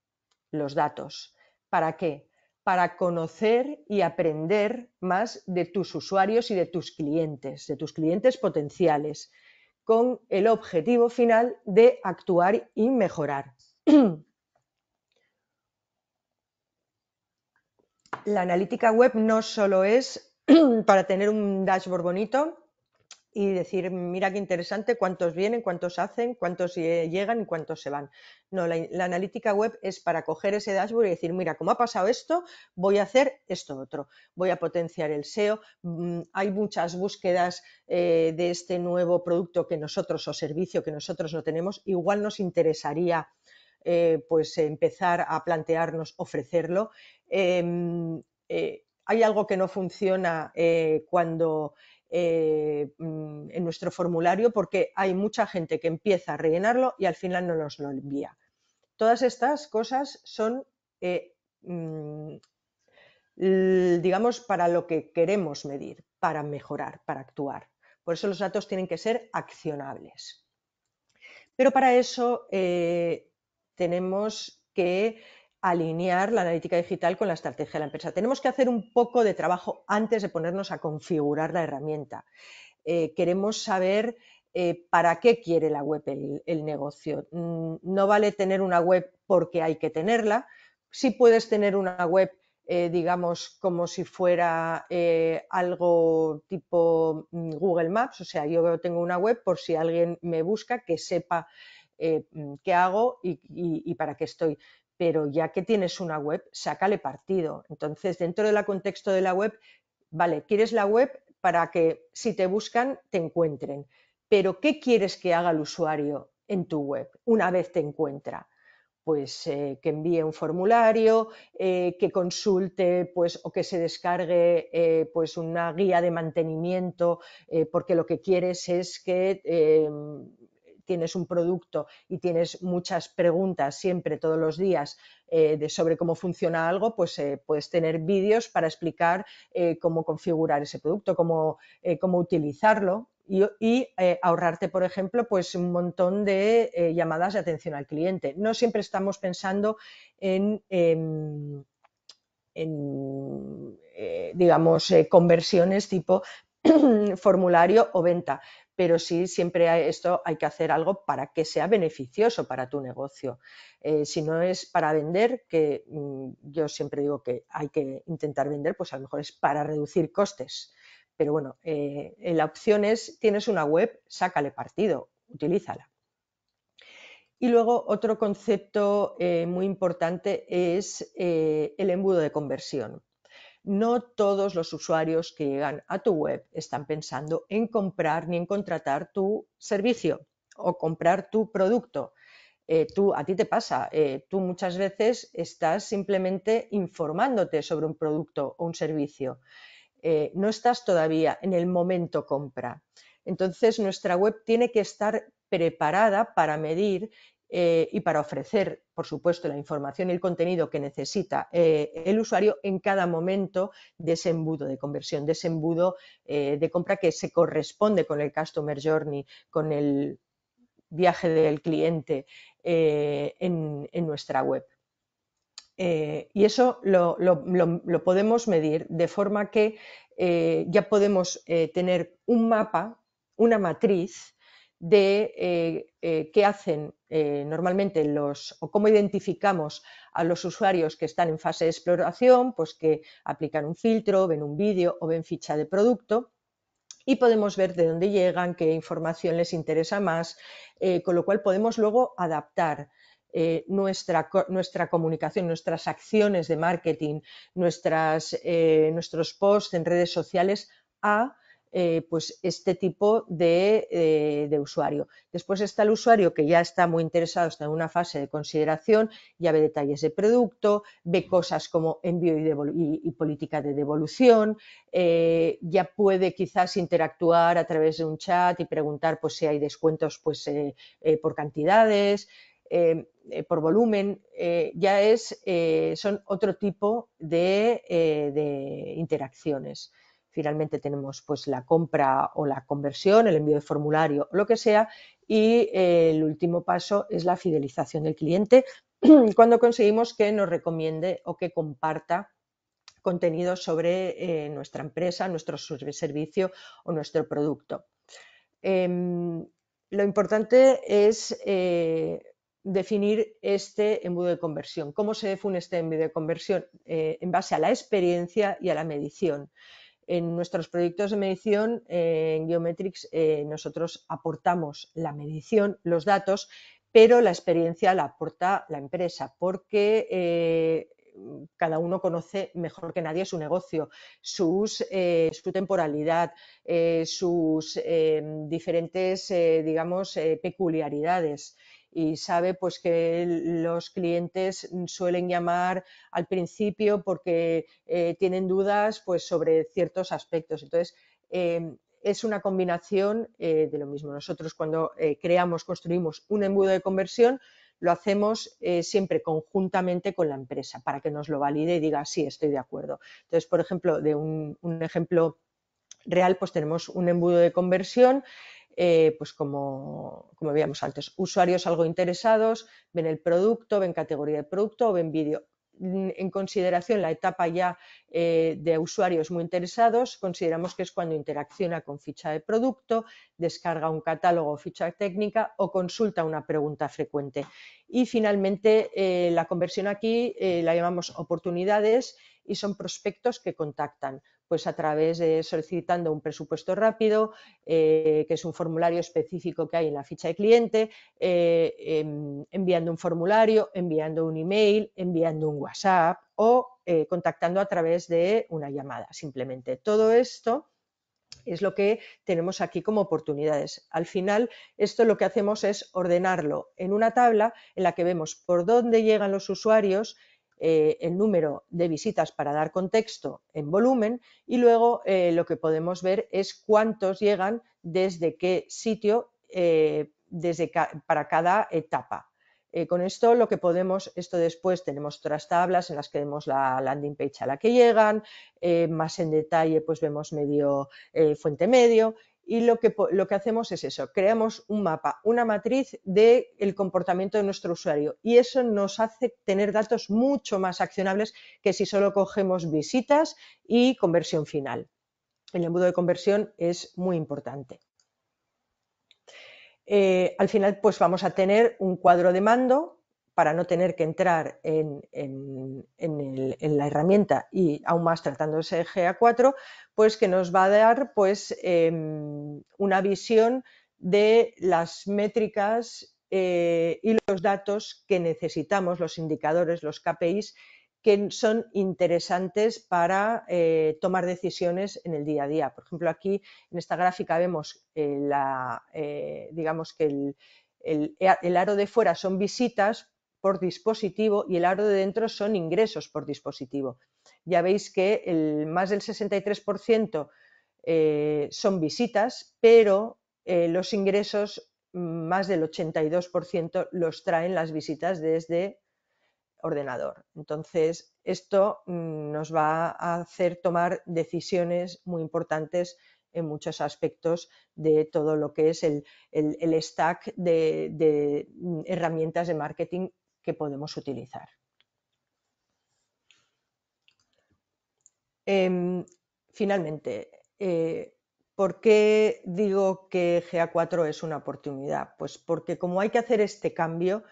los datos. ¿Para qué? Para conocer y aprender más de tus usuarios y de tus clientes, de tus clientes potenciales, con el objetivo final de actuar y mejorar. *clears throat* la analítica web no solo es *clears throat* para tener un dashboard bonito y decir, mira qué interesante, cuántos vienen, cuántos hacen, cuántos eh, llegan y cuántos se van. No, la, analítica web es para coger ese dashboard y decir, mira, como ha pasado esto, voy a hacer esto otro, voy a potenciar el SEO, mm, hay muchas búsquedas eh, de este nuevo producto que nosotros o servicio que nosotros no tenemos, igual nos interesaría eh, pues empezar a plantearnos ofrecerlo. Em, eh, hay algo que no funciona eh, cuando mm, en nuestro formulario porque hay mucha gente que empieza a rellenarlo y al final no nos lo envía. Todas estas cosas son, mm, digamos, para lo que queremos medir, para mejorar, para actuar. Por eso los datos tienen que ser accionables. Pero para eso tenemos que alinear la analítica digital con la estrategia de la empresa. Tenemos que hacer un poco de trabajo antes de ponernos a configurar la herramienta. Eh, queremos saber eh, para qué quiere la web el, negocio. Mm, no vale tener una web porque hay que tenerla. Sí puedes tener una web, eh, digamos, como si fuera algo tipo mm, Google Maps. O sea, yo tengo una web por si alguien me busca que sepa eh, mm, qué hago y, para qué estoy pero ya que tienes una web, sácale partido. Entonces, dentro del contexto de la web, vale, quieres la web para que si te buscan, te encuentren, pero ¿qué quieres que haga el usuario en tu web una vez te encuentra? Pues eh, que envíe un formulario, eh, que consulte pues, o que se descargue pues una guía de mantenimiento, porque lo que quieres es que em, tienes un producto y tienes muchas preguntas siempre todos los días eh, de sobre cómo funciona algo, pues eh, puedes tener vídeos para explicar eh, cómo configurar ese producto, cómo, cómo utilizarlo y, ahorrarte, por ejemplo, pues un montón de llamadas de atención al cliente. No siempre estamos pensando en, em, en digamos, conversiones tipo *clears throat* formulario o venta pero sí siempre esto hay que hacer algo para que sea beneficioso para tu negocio. Eh, si no es para vender, que mm, yo siempre digo que hay que intentar vender, pues a lo mejor es para reducir costes. Pero bueno, eh, eh, la opción es, tienes una web, sácale partido, utilízala. Y luego otro concepto muy importante es el embudo de conversión no todos los usuarios que llegan a tu web están pensando en comprar ni en contratar tu servicio o comprar tu producto. Eh, tú, a ti te pasa, eh, tú muchas veces estás simplemente informándote sobre un producto o un servicio. Eh, no estás todavía en el momento compra. Entonces, nuestra web tiene que estar preparada para medir eh, y para ofrecer, por supuesto, la información y el contenido que necesita eh, el usuario en cada momento de ese embudo de conversión, de ese embudo eh, de compra que se corresponde con el Customer Journey, con el viaje del cliente en, nuestra web. y eso lo, podemos medir de forma que ya podemos tener un mapa, una matriz, de eh, eh, qué hacen eh, normalmente los o cómo identificamos a los usuarios que están en fase de exploración, pues que aplican un filtro, ven un vídeo o ven ficha de producto y podemos ver de dónde llegan, qué información les interesa más, con lo cual podemos luego adaptar nuestra, nuestra, comunicación, nuestras acciones de marketing, nuestras, nuestros posts en redes sociales a eh, pues este tipo eh, de, usuario. Después está el usuario que ya está muy interesado, está en una fase de consideración, ya ve detalles de producto, ve cosas como envío y, política de devolución, eh, ya puede quizás interactuar a través de un chat y preguntar pues, si hay descuentos pues, por cantidades. por volumen, ya son otro tipo de interacciones. Finalmente tenemos pues la compra o la conversión, el envío de formulario, lo que sea. Y eh, el último paso es la fidelización del cliente *clears throat* cuando conseguimos que nos recomiende o que comparta contenido sobre eh, nuestra empresa, nuestro servicio o nuestro producto. Em, lo importante es eh, definir este embudo de conversión. ¿Cómo se define este embudo de conversión? en base a la experiencia y a la medición. En nuestros proyectos de medición eh, en Geometrics eh, nosotros aportamos la medición, los datos, pero la experiencia la aporta la empresa porque eh, cada uno conoce mejor que nadie su negocio, su temporalidad, sus diferentes, digamos, peculiaridades y sabe pues que los clientes suelen llamar al principio porque eh, tienen dudas pues sobre ciertos aspectos. Entonces, em, es una combinación eh, de lo mismo. Nosotros cuando eh, creamos, construimos un embudo de conversión, lo hacemos siempre conjuntamente con la empresa para que nos lo valide y diga, sí, estoy de acuerdo. Entonces, por ejemplo, de un, un ejemplo real, pues tenemos un embudo de conversión eh, pues como, como veíamos antes, usuarios algo interesados, ven el producto, ven categoría de producto o ven vídeo mm, en consideración la etapa ya eh, de usuarios muy interesados, consideramos que es cuando interacciona con ficha de producto, descarga un catálogo o ficha técnica o consulta una pregunta frecuente. Y finalmente, eh, la conversión aquí eh, la llamamos oportunidades y son prospectos que contactan pues a través de solicitando un presupuesto rápido, que es un formulario específico que hay en la ficha de cliente, em, enviando un formulario, enviando un email, enviando un WhatsApp o eh, contactando a través de una llamada, simplemente. Todo esto es lo que tenemos aquí como oportunidades. Al final, esto lo que hacemos es ordenarlo en una tabla en la que vemos por dónde llegan los usuarios, eh, el número de visitas para dar contexto en volumen y luego eh, lo que podemos ver es cuántos llegan desde qué sitio para cada etapa. Eh, con esto lo que podemos, esto después tenemos otras tablas en las que vemos la landing page a la que llegan, eh, más en detalle pues vemos medio, eh, fuente medio y lo que, hacemos es eso, creamos un mapa, una matriz del el comportamiento de nuestro usuario y eso nos hace tener datos mucho más accionables que si solo cogemos visitas y conversión final. El embudo de conversión es muy importante. Eh, al final pues vamos a tener un cuadro de mando para no tener que entrar en, la herramienta y aún más tratando de GA4, pues que nos va a dar pues, em, una visión de las métricas eh, y los datos que necesitamos, los indicadores, los KPIs que son interesantes para eh, tomar decisiones en el día a día. Por ejemplo, aquí en esta gráfica vemos eh, eh, digamos que el, aro de fuera son visitas por dispositivo y el aro de dentro son ingresos por dispositivo. Ya veis que el, más del 63% son visitas, pero los ingresos mm, más del 82% los traen las visitas desde ordenador. Entonces, esto mm, nos va a hacer tomar decisiones muy importantes en muchos aspectos de todo lo que es el, el, stack de, mm, herramientas de marketing que podemos utilizar. Em, finalmente, eh, ¿por qué digo que GA4 es una oportunidad? Pues porque como hay que hacer este cambio,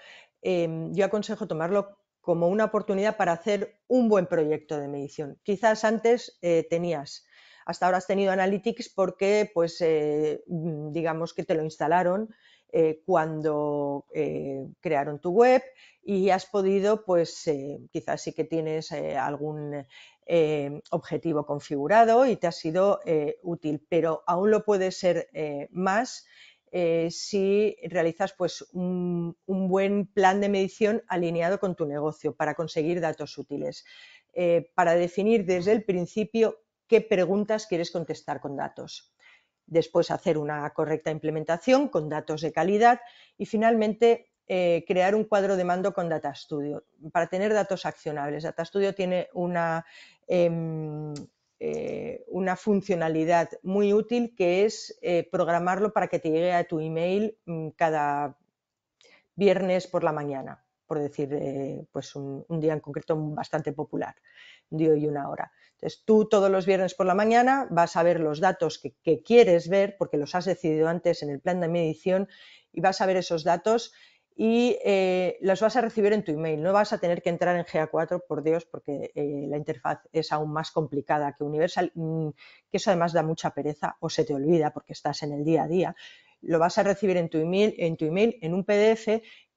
em, yo aconsejo tomarlo como una oportunidad para hacer un buen proyecto de medición. Quizás antes eh, tenías, hasta ahora has tenido Analytics porque, pues, eh, mm, digamos que te lo instalaron eh, cuando crearon tu web y has podido, pues, quizás sí que tienes algún objetivo configurado y te ha sido útil, pero aún lo puede ser más eh, si realizas pues, un, buen plan de medición alineado con tu negocio para conseguir datos útiles. Eh, para definir desde el principio qué preguntas quieres contestar con datos. Después hacer una correcta implementación con datos de calidad y finalmente eh, crear un cuadro de mando con Data Studio para tener datos accionables. Data Studio tiene una, em, eh, una funcionalidad muy útil que es eh, programarlo para que te llegue a tu email mm, cada viernes por la mañana, por decir eh, pues un, día en concreto bastante popular, de día y una hora. Entonces tú todos los viernes por la mañana vas a ver los datos que, que quieres ver porque los has decidido antes en el plan de medición y vas a ver esos datos y eh, los vas a recibir en tu email. No vas a tener que entrar en GA4, por Dios, porque eh, la interfaz es aún más complicada que Universal, mm, que eso además da mucha pereza o se te olvida porque estás en el día a día. Lo vas a recibir en tu email, en, tu email, en un PDF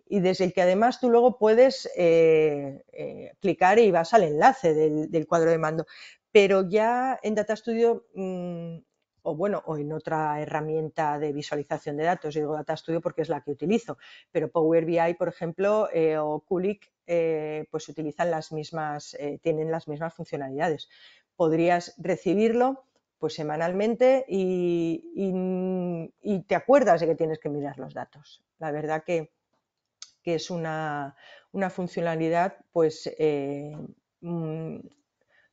y desde el que además tú luego puedes eh, clicar y vas al enlace del, cuadro de mando. Pero ya en Data Studio mm, o bueno, o en otra herramienta de visualización de datos. Yo digo Data Studio porque es la que utilizo, pero Power BI, por ejemplo, eh, o Kulik, eh, pues utilizan las mismas, eh, tienen las mismas funcionalidades. Podrías recibirlo pues semanalmente mm, y, te acuerdas de que tienes que mirar los datos. La verdad que, es una, una funcionalidad pues mm,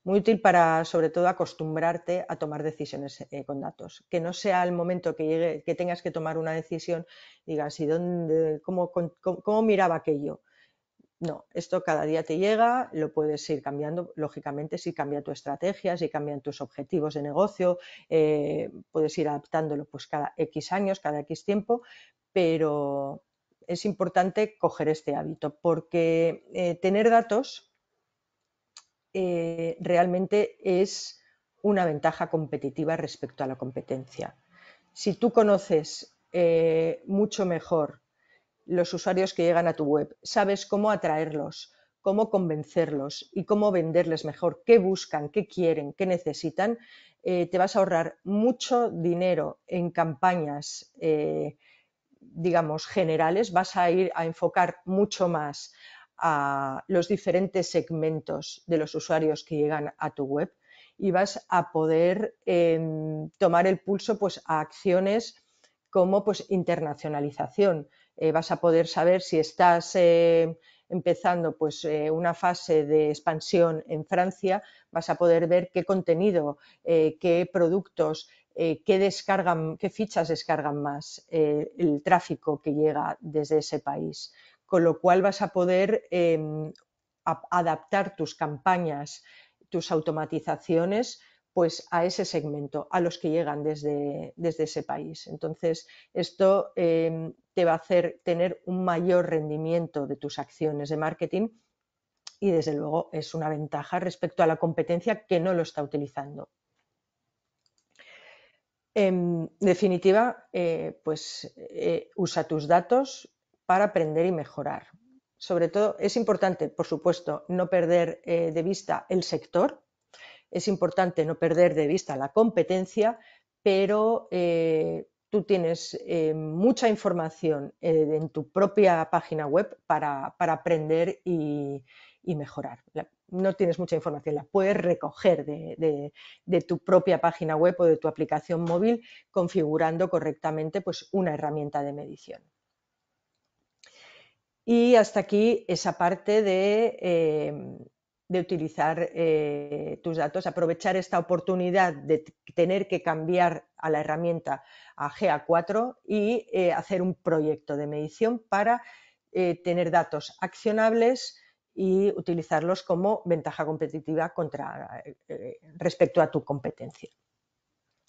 muy útil para, sobre todo, acostumbrarte a tomar decisiones eh, con datos. Que no sea el momento que, llegue, que tengas que tomar una decisión, digas, ¿y dónde, cómo, miraba aquello? No, esto cada día te llega, lo puedes ir cambiando, lógicamente, si cambia tu estrategia, si cambian tus objetivos de negocio, eh, puedes ir adaptándolo pues cada X años, cada X tiempo, pero es importante coger este hábito porque eh, tener datos eh, realmente es una ventaja competitiva respecto a la competencia. Si tú conoces eh, mucho mejor los usuarios que llegan a tu web, sabes cómo atraerlos, cómo convencerlos y cómo venderles mejor, qué buscan, qué quieren, qué necesitan, eh, te vas a ahorrar mucho dinero en campañas, digamos, generales, vas a ir a enfocar mucho más a los diferentes segmentos de los usuarios que llegan a tu web y vas a poder em, tomar el pulso pues, a acciones como pues, internacionalización. Eh, vas a poder saber si estás eh, empezando pues, eh, una fase de expansión en Francia, vas a poder ver qué contenido, qué productos, qué, descargan, qué fichas descargan más el tráfico que llega desde ese país con lo cual vas a poder em, adaptar tus campañas, tus automatizaciones pues a ese segmento, a los que llegan desde, desde ese país. Entonces, esto em, te va a hacer tener un mayor rendimiento de tus acciones de marketing y, desde luego, es una ventaja respecto a la competencia que no lo está utilizando. Em, en definitiva, eh, pues eh, usa tus datos, para aprender y mejorar. Sobre todo, es importante, por supuesto, no perder eh, de vista el sector, es importante no perder de vista la competencia, pero eh, tú tienes eh, mucha información en tu propia página web para, aprender y, mejorar. no tienes mucha información, la puedes recoger de, de, tu propia página web o de tu aplicación móvil configurando correctamente pues, una herramienta de medición. Y hasta aquí esa parte de, em, utilizar eh, tus datos, aprovechar esta oportunidad de tener que cambiar a la herramienta a GA4 y eh, hacer un proyecto de medición para eh, tener datos accionables y utilizarlos como ventaja competitiva contra, respecto a tu competencia.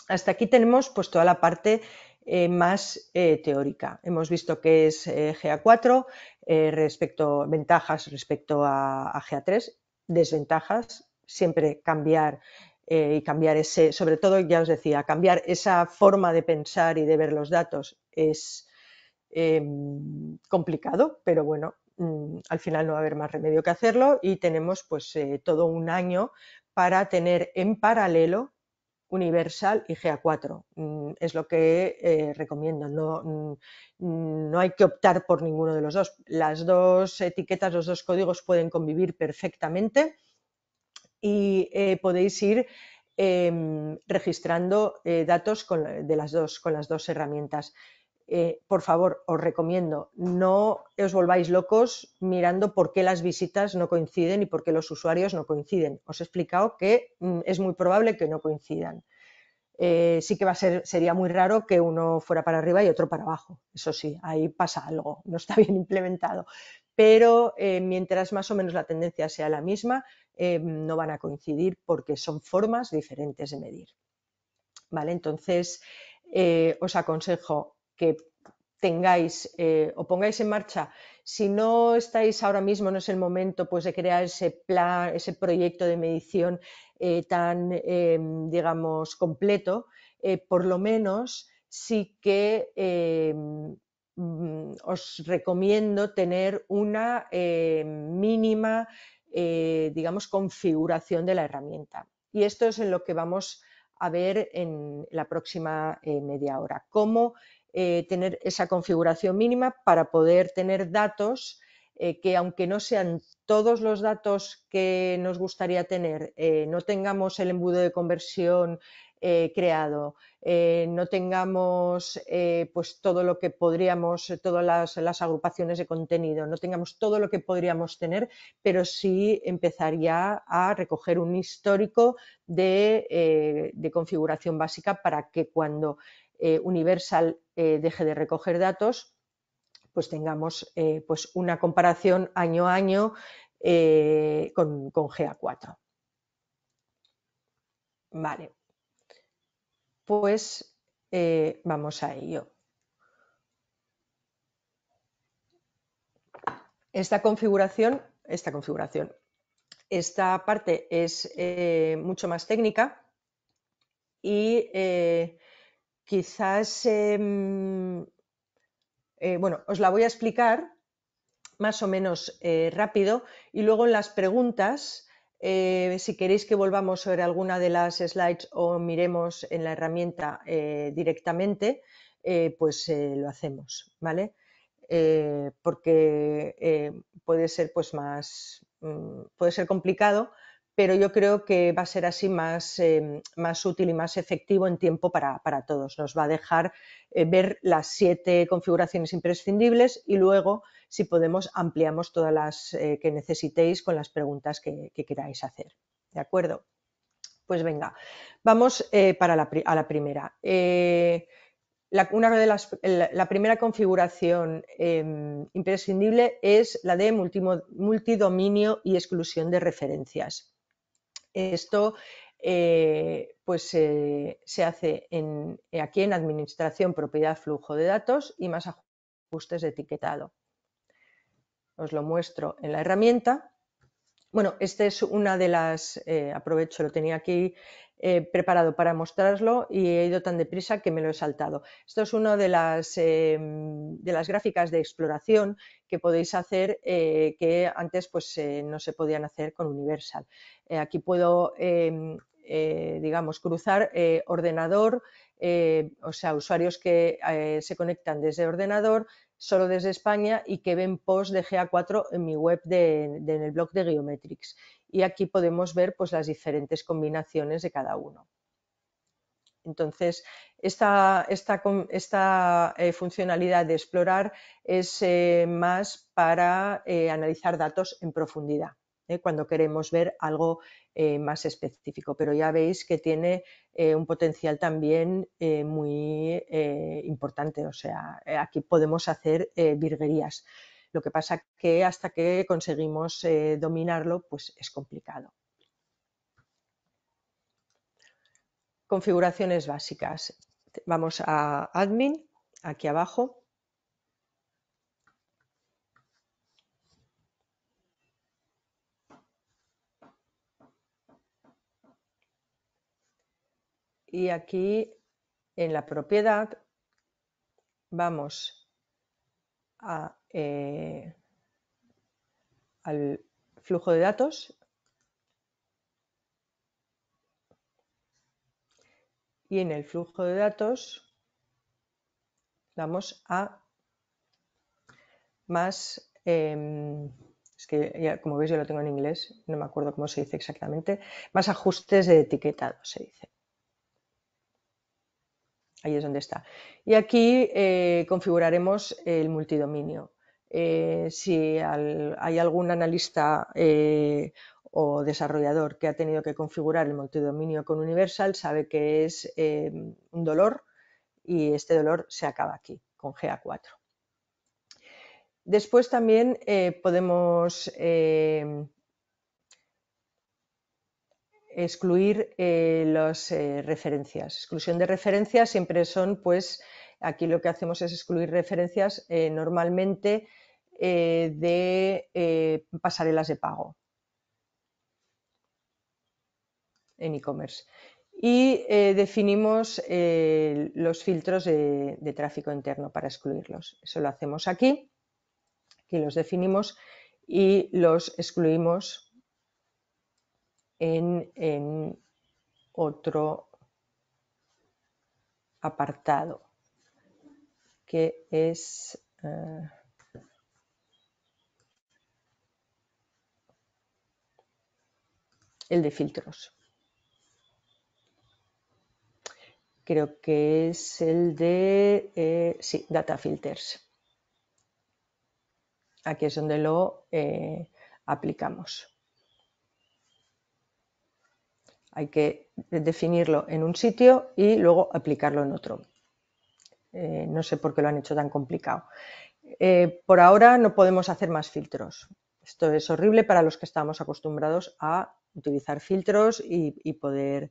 Hasta aquí tenemos pues, toda la parte eh, más eh, teórica. Hemos visto que es eh, GA4, respecto, ventajas respecto a, GA3, desventajas, siempre cambiar y cambiar ese, sobre todo ya os decía, cambiar esa forma de pensar y de ver los datos es em, complicado, pero bueno, mm, al final no va a haber más remedio que hacerlo y tenemos pues todo un año para tener en paralelo Universal y GA4. Mm, es lo que eh, recomiendo. Mm, no, hay que optar por ninguno de los dos. Las dos etiquetas, los dos códigos pueden convivir perfectamente y eh, podéis ir em, registrando eh, datos de las dos, con las dos herramientas. Eh, por favor, os recomiendo, no os volváis locos mirando por qué las visitas no coinciden y por qué los usuarios no coinciden. Os he explicado que mm, es muy probable que no coincidan. Eh, sí que va a ser, sería muy raro que uno fuera para arriba y otro para abajo. Eso sí, ahí pasa algo, *laughs* no está bien implementado. Pero eh, mientras más o menos la tendencia sea la misma, no van a coincidir porque son formas diferentes de medir. ¿Vale? Entonces, os aconsejo que tengáis eh, o pongáis en marcha. Si no estáis ahora mismo, no es el momento pues, de crear ese plan, ese proyecto de medición eh, tan, em, digamos, completo, eh, por lo menos sí que em, mm, os recomiendo tener una em, mínima, digamos, configuración de la herramienta. Y esto es en lo que vamos a ver en la próxima media hora. Cómo eh, tener esa configuración mínima para poder tener datos eh, que aunque no sean todos los datos que nos gustaría tener, eh, no tengamos el embudo de conversión creado, no tengamos pues todo lo que podríamos, todas las, agrupaciones de contenido, no tengamos todo lo que podríamos tener, pero sí empezaría a recoger un histórico de, de configuración básica para que cuando eh, Universal eh, deje de recoger datos, pues tengamos eh, pues una comparación año a año con, con GA4. Vale, pues vamos a ello. Esta configuración, esta configuración, esta parte es mucho más técnica y Quizás, em, eh, bueno, os la voy a explicar más o menos eh, rápido y luego en las preguntas, eh, si queréis que volvamos sobre alguna de las slides o miremos en la herramienta directamente, pues lo hacemos, ¿vale? porque puede ser pues, más, mm, puede ser complicado pero yo creo que va a ser así más, eh, más útil y más efectivo en tiempo para, todos. Nos va a dejar eh, ver las siete configuraciones imprescindibles y luego, si podemos, ampliamos todas las eh, que necesitéis con las preguntas que, queráis hacer. ¿De acuerdo? Pues venga, vamos para la, a la primera. la, primera configuración em, imprescindible es la de multidominio y exclusión de referencias. Esto eh, pues se hace en, eh, aquí en administración, propiedad, flujo de datos y más ajustes de etiquetado. Os lo muestro en la herramienta. Bueno, esta es una de las, eh, aprovecho, lo tenía aquí He eh, preparado para mostrarlo y he ido tan deprisa que me lo he saltado. Esto es una de las, em, de las gráficas de exploración que podéis hacer eh, que antes pues, eh, no se podían hacer con Universal. aquí puedo, em, digamos, cruzar ordenador, o sea, usuarios que se conectan desde ordenador, solo desde España y que ven post de GA4 en mi web, en el blog de Geometrics. Y aquí podemos ver pues, las diferentes combinaciones de cada uno. Entonces, esta, esta eh, funcionalidad de explorar es eh, más para eh, analizar datos en profundidad, cuando queremos ver algo eh, más específico, pero ya veis que tiene eh, un potencial también eh, muy importante, o sea, aquí podemos hacer virguerías. Lo que pasa que hasta que conseguimos dominarlo, pues es complicado. Configuraciones básicas. Vamos a Admin, aquí abajo. y aquí en la propiedad vamos a, eh, al flujo de datos y en el flujo de datos vamos a más, em, es que ya, como veis yo lo tengo en inglés, no me acuerdo cómo se dice exactamente, más ajustes de etiquetado se dice. Ahí es donde está. Y aquí eh, configuraremos el multidominio. Eh, si hay algún analista eh, o desarrollador que ha tenido que configurar el multidominio con Universal, sabe que es un dolor y este dolor se acaba aquí, con GA4. Después también podemos excluir eh, las eh, referencias. Exclusión de referencias siempre son, pues, aquí lo que hacemos es excluir referencias eh, normalmente de pasarelas de pago en e-commerce. Y definimos los filtros de tráfico interno para excluirlos. Eso lo hacemos aquí, aquí los definimos y los excluimos en, otro apartado que es eh, el de filtros. Creo que es el de, eh, sí, data filters. Aquí es donde lo eh, aplicamos. Hay que definirlo en un sitio y luego aplicarlo en otro. Eh, no sé por qué lo han hecho tan complicado. Eh, por ahora no podemos hacer más filtros. Esto es horrible para los que estamos acostumbrados a utilizar filtros y, poder,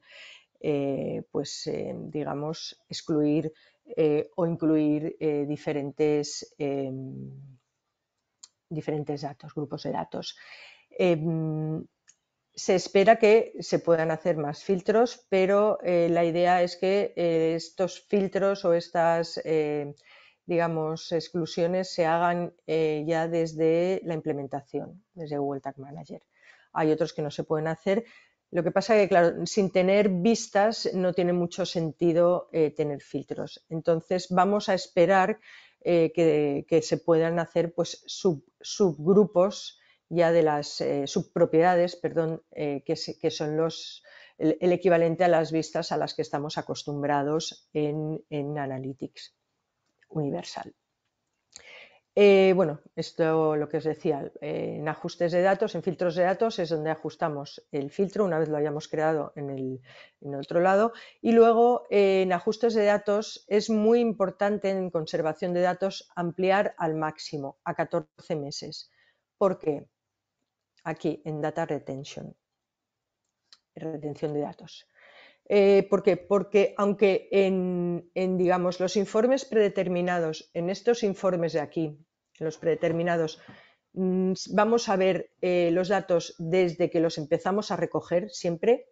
eh, pues, digamos, excluir o incluir diferentes, em, diferentes datos, grupos de datos. Em, se espera que se puedan hacer más filtros, pero eh, la idea es que eh, estos filtros o estas, eh, digamos, exclusiones se hagan ya desde la implementación, desde Google Tag Manager. Hay otros que no se pueden hacer. Lo que pasa es que, claro, sin tener vistas no tiene mucho sentido tener filtros. Entonces, vamos a esperar que, se puedan hacer pues, subgrupos ya de las eh, subpropiedades, perdón, eh, que, son los, el, equivalente a las vistas a las que estamos acostumbrados en, Analytics Universal. Eh, bueno, esto lo que os decía, en ajustes de datos, en filtros de datos es donde ajustamos el filtro una vez lo hayamos creado en el, en otro lado y luego en ajustes de datos es muy importante en conservación de datos ampliar al máximo a 14 meses. ¿Por qué? aquí en Data Retention, retención de datos. Eh, ¿Por qué? Porque aunque en, digamos, los informes predeterminados, en estos informes de aquí, los predeterminados, mm, vamos a ver eh, los datos desde que los empezamos a recoger siempre.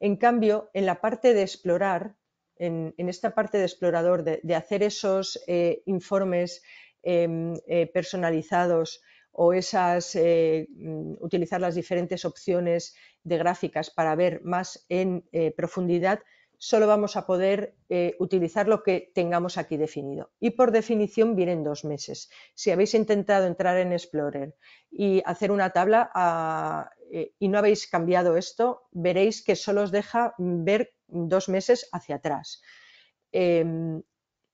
En cambio, en la parte de explorar, en, esta parte de explorador, de, hacer esos eh, informes em, personalizados, o esas, eh, mm, utilizar las diferentes opciones de gráficas para ver más en eh, profundidad, solo vamos a poder eh, utilizar lo que tengamos aquí definido. Y por definición vienen dos meses. Si habéis intentado entrar en Explorer y hacer una tabla ah, y no habéis cambiado esto, veréis que solo os deja ver dos meses hacia atrás em,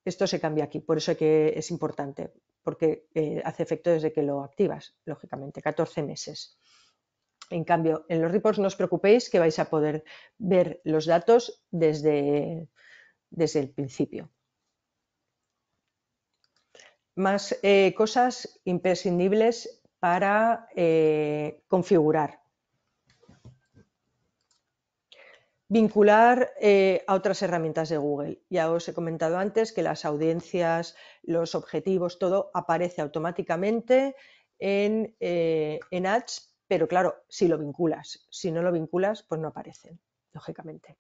esto se cambia aquí, por eso que es importante porque eh, hace efecto desde que lo activas, lógicamente, 14 meses. En cambio, en los reports no os preocupéis que vais a poder ver los datos desde, el principio. Más eh, cosas imprescindibles para eh, configurar Vincular eh, a otras herramientas de Google. Ya os he comentado antes que las audiencias, los objetivos, todo aparece automáticamente en, eh, Ads, pero claro, si lo vinculas. Si no lo vinculas, pues no aparecen, lógicamente.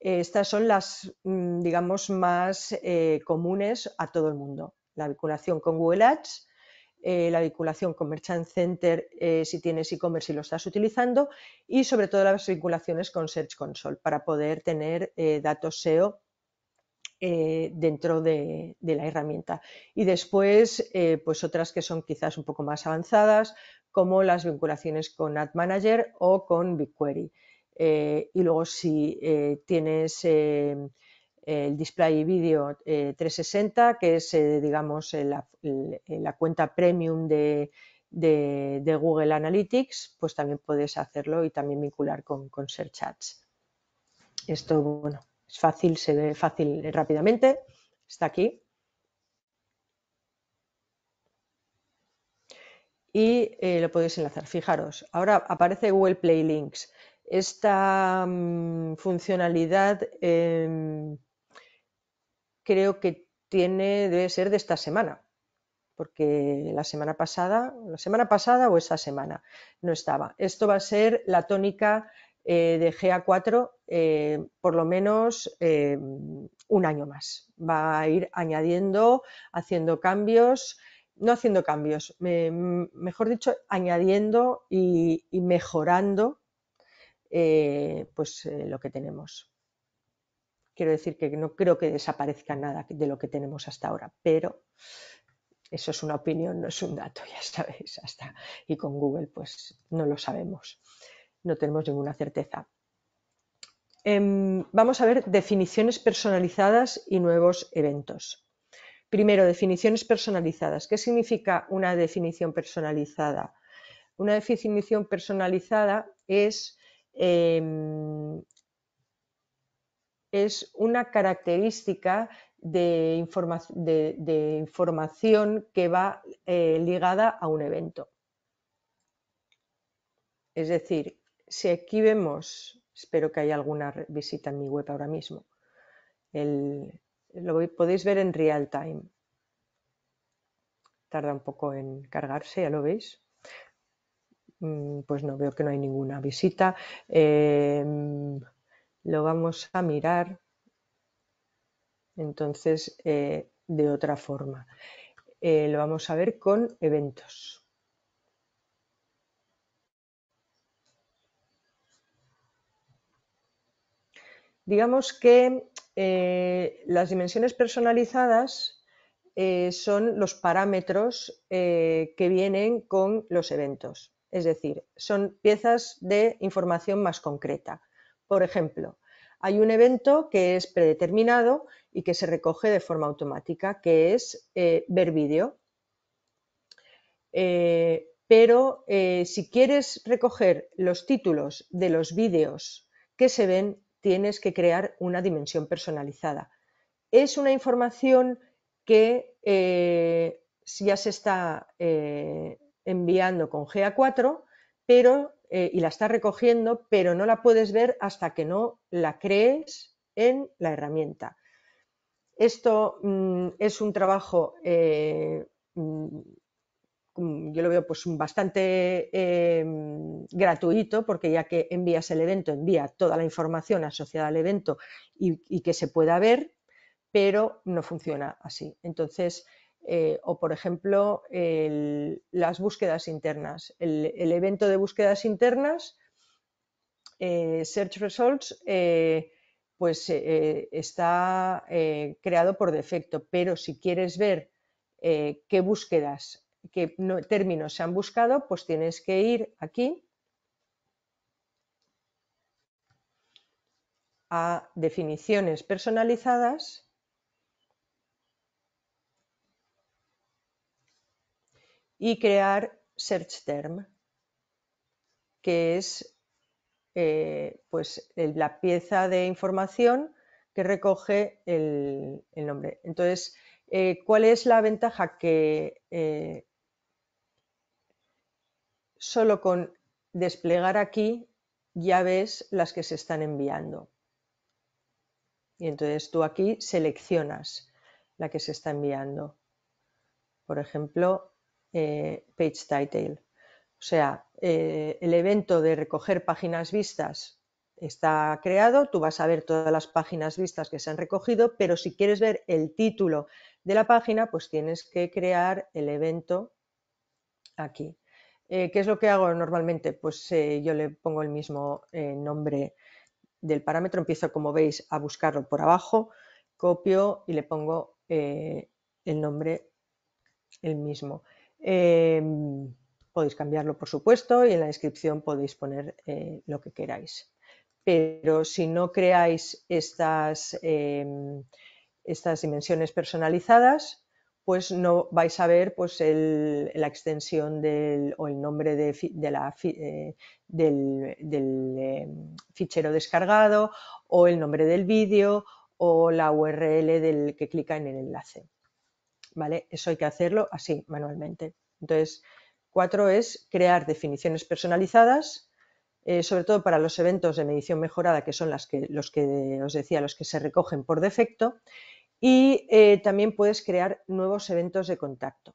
Estas son las, mm, digamos, más eh, comunes a todo el mundo. La vinculación con Google Ads, eh, la vinculación con Merchant Center eh, si tienes e-commerce y lo estás utilizando y sobre todo las vinculaciones con Search Console para poder tener eh, datos SEO dentro de, la herramienta. Y después, pues otras que son quizás un poco más avanzadas, como las vinculaciones con Ad Manager o con BigQuery. y luego si tienes el display video 360, eh, que es, eh, digamos, eh, la, cuenta premium de, Google Analytics, pues también puedes hacerlo y también vincular con, con Search Ads. Esto, bueno, es fácil, se ve fácil rápidamente, está aquí. Y lo podéis enlazar. Fijaros, ahora aparece Google Play Links esta mm, funcionalidad em, creo que tiene, debe ser de esta semana, porque la semana pasada, la semana pasada o esta semana no estaba. Esto va a ser la tónica eh, de GA4 eh, por lo menos eh, un año más. Va a ir añadiendo, haciendo cambios, no haciendo cambios, mejor dicho, añadiendo y, mejorando pues, lo que tenemos. Quiero decir que no creo que desaparezca nada de lo que tenemos hasta ahora, pero eso es una opinión, no es un dato, ya sabéis, hasta y con Google pues no lo sabemos, no tenemos ninguna certeza. Em, vamos a ver definiciones personalizadas y nuevos eventos. Primero, definiciones personalizadas. ¿Qué significa una definición personalizada? Una definición personalizada es em, es una característica de, de, información que va eh, ligada a un evento. Es decir, si aquí vemos, espero que haya alguna visita en mi web ahora mismo, lo podéis ver en real time. Tarda un poco en cargarse, ya lo veis. Mm, pues no, veo que no hay ninguna visita. Em, lo vamos a mirar entonces eh, de otra forma. Eh, lo vamos a ver con eventos. Digamos que eh, las dimensiones personalizadas son los parámetros que vienen con los eventos. Es decir, son piezas de información más concreta. Por ejemplo, hay un evento que es predeterminado y que se recoge de forma automática, que es eh, ver vídeo. Eh, pero eh, si quieres recoger los títulos de los vídeos que se ven, tienes que crear una dimensión personalizada. Es una información que ya se está enviando con GA4, pero eh, y la estás recogiendo, pero no la puedes ver hasta que no la crees en la herramienta. Esto mm, es un trabajo, eh, mm, mm, yo lo veo pues bastante eh, gratuito, porque ya que envías el evento, envía toda la información asociada al evento y, y que se pueda ver, pero no funciona así. Entonces, eh, o, por ejemplo, las búsquedas internas. El, evento de búsquedas internas, eh, Search Results, eh, pues está creado por defecto, pero si quieres ver qué búsquedas, qué términos se han buscado, pues tienes que ir aquí a definiciones personalizadas y crear search term, que es eh, pues, la pieza de información que recoge el, nombre. Entonces, eh, ¿cuál es la ventaja? Que eh, solo con desplegar aquí ya ves las que se están enviando. Y entonces tú aquí seleccionas la que se está enviando. Por ejemplo, eh, page title. O sea, eh, el evento de recoger páginas vistas está creado, tú vas a ver todas las páginas vistas que se han recogido, pero si quieres ver el título de la página, pues tienes que crear el evento aquí. Eh, ¿Qué es lo que hago normalmente? Pues yo le pongo el mismo nombre del parámetro, empiezo como veis a buscarlo por abajo, copio y le pongo el nombre el mismo. Em, podéis cambiarlo, por supuesto, y en la descripción podéis poner eh, lo que queráis. Pero si no creáis estas, em, estas dimensiones personalizadas, pues no vais a ver pues, la extensión del, o el nombre de, la, eh, del, em, fichero descargado o el nombre del vídeo o la URL del que clica en el enlace. Eso hay que hacerlo así, manualmente. Entonces, cuatro es crear definiciones personalizadas, eh, sobre todo para los eventos de medición mejorada, que son que, los que os decía, los que se recogen por defecto, y eh, también puedes crear nuevos eventos de contacto.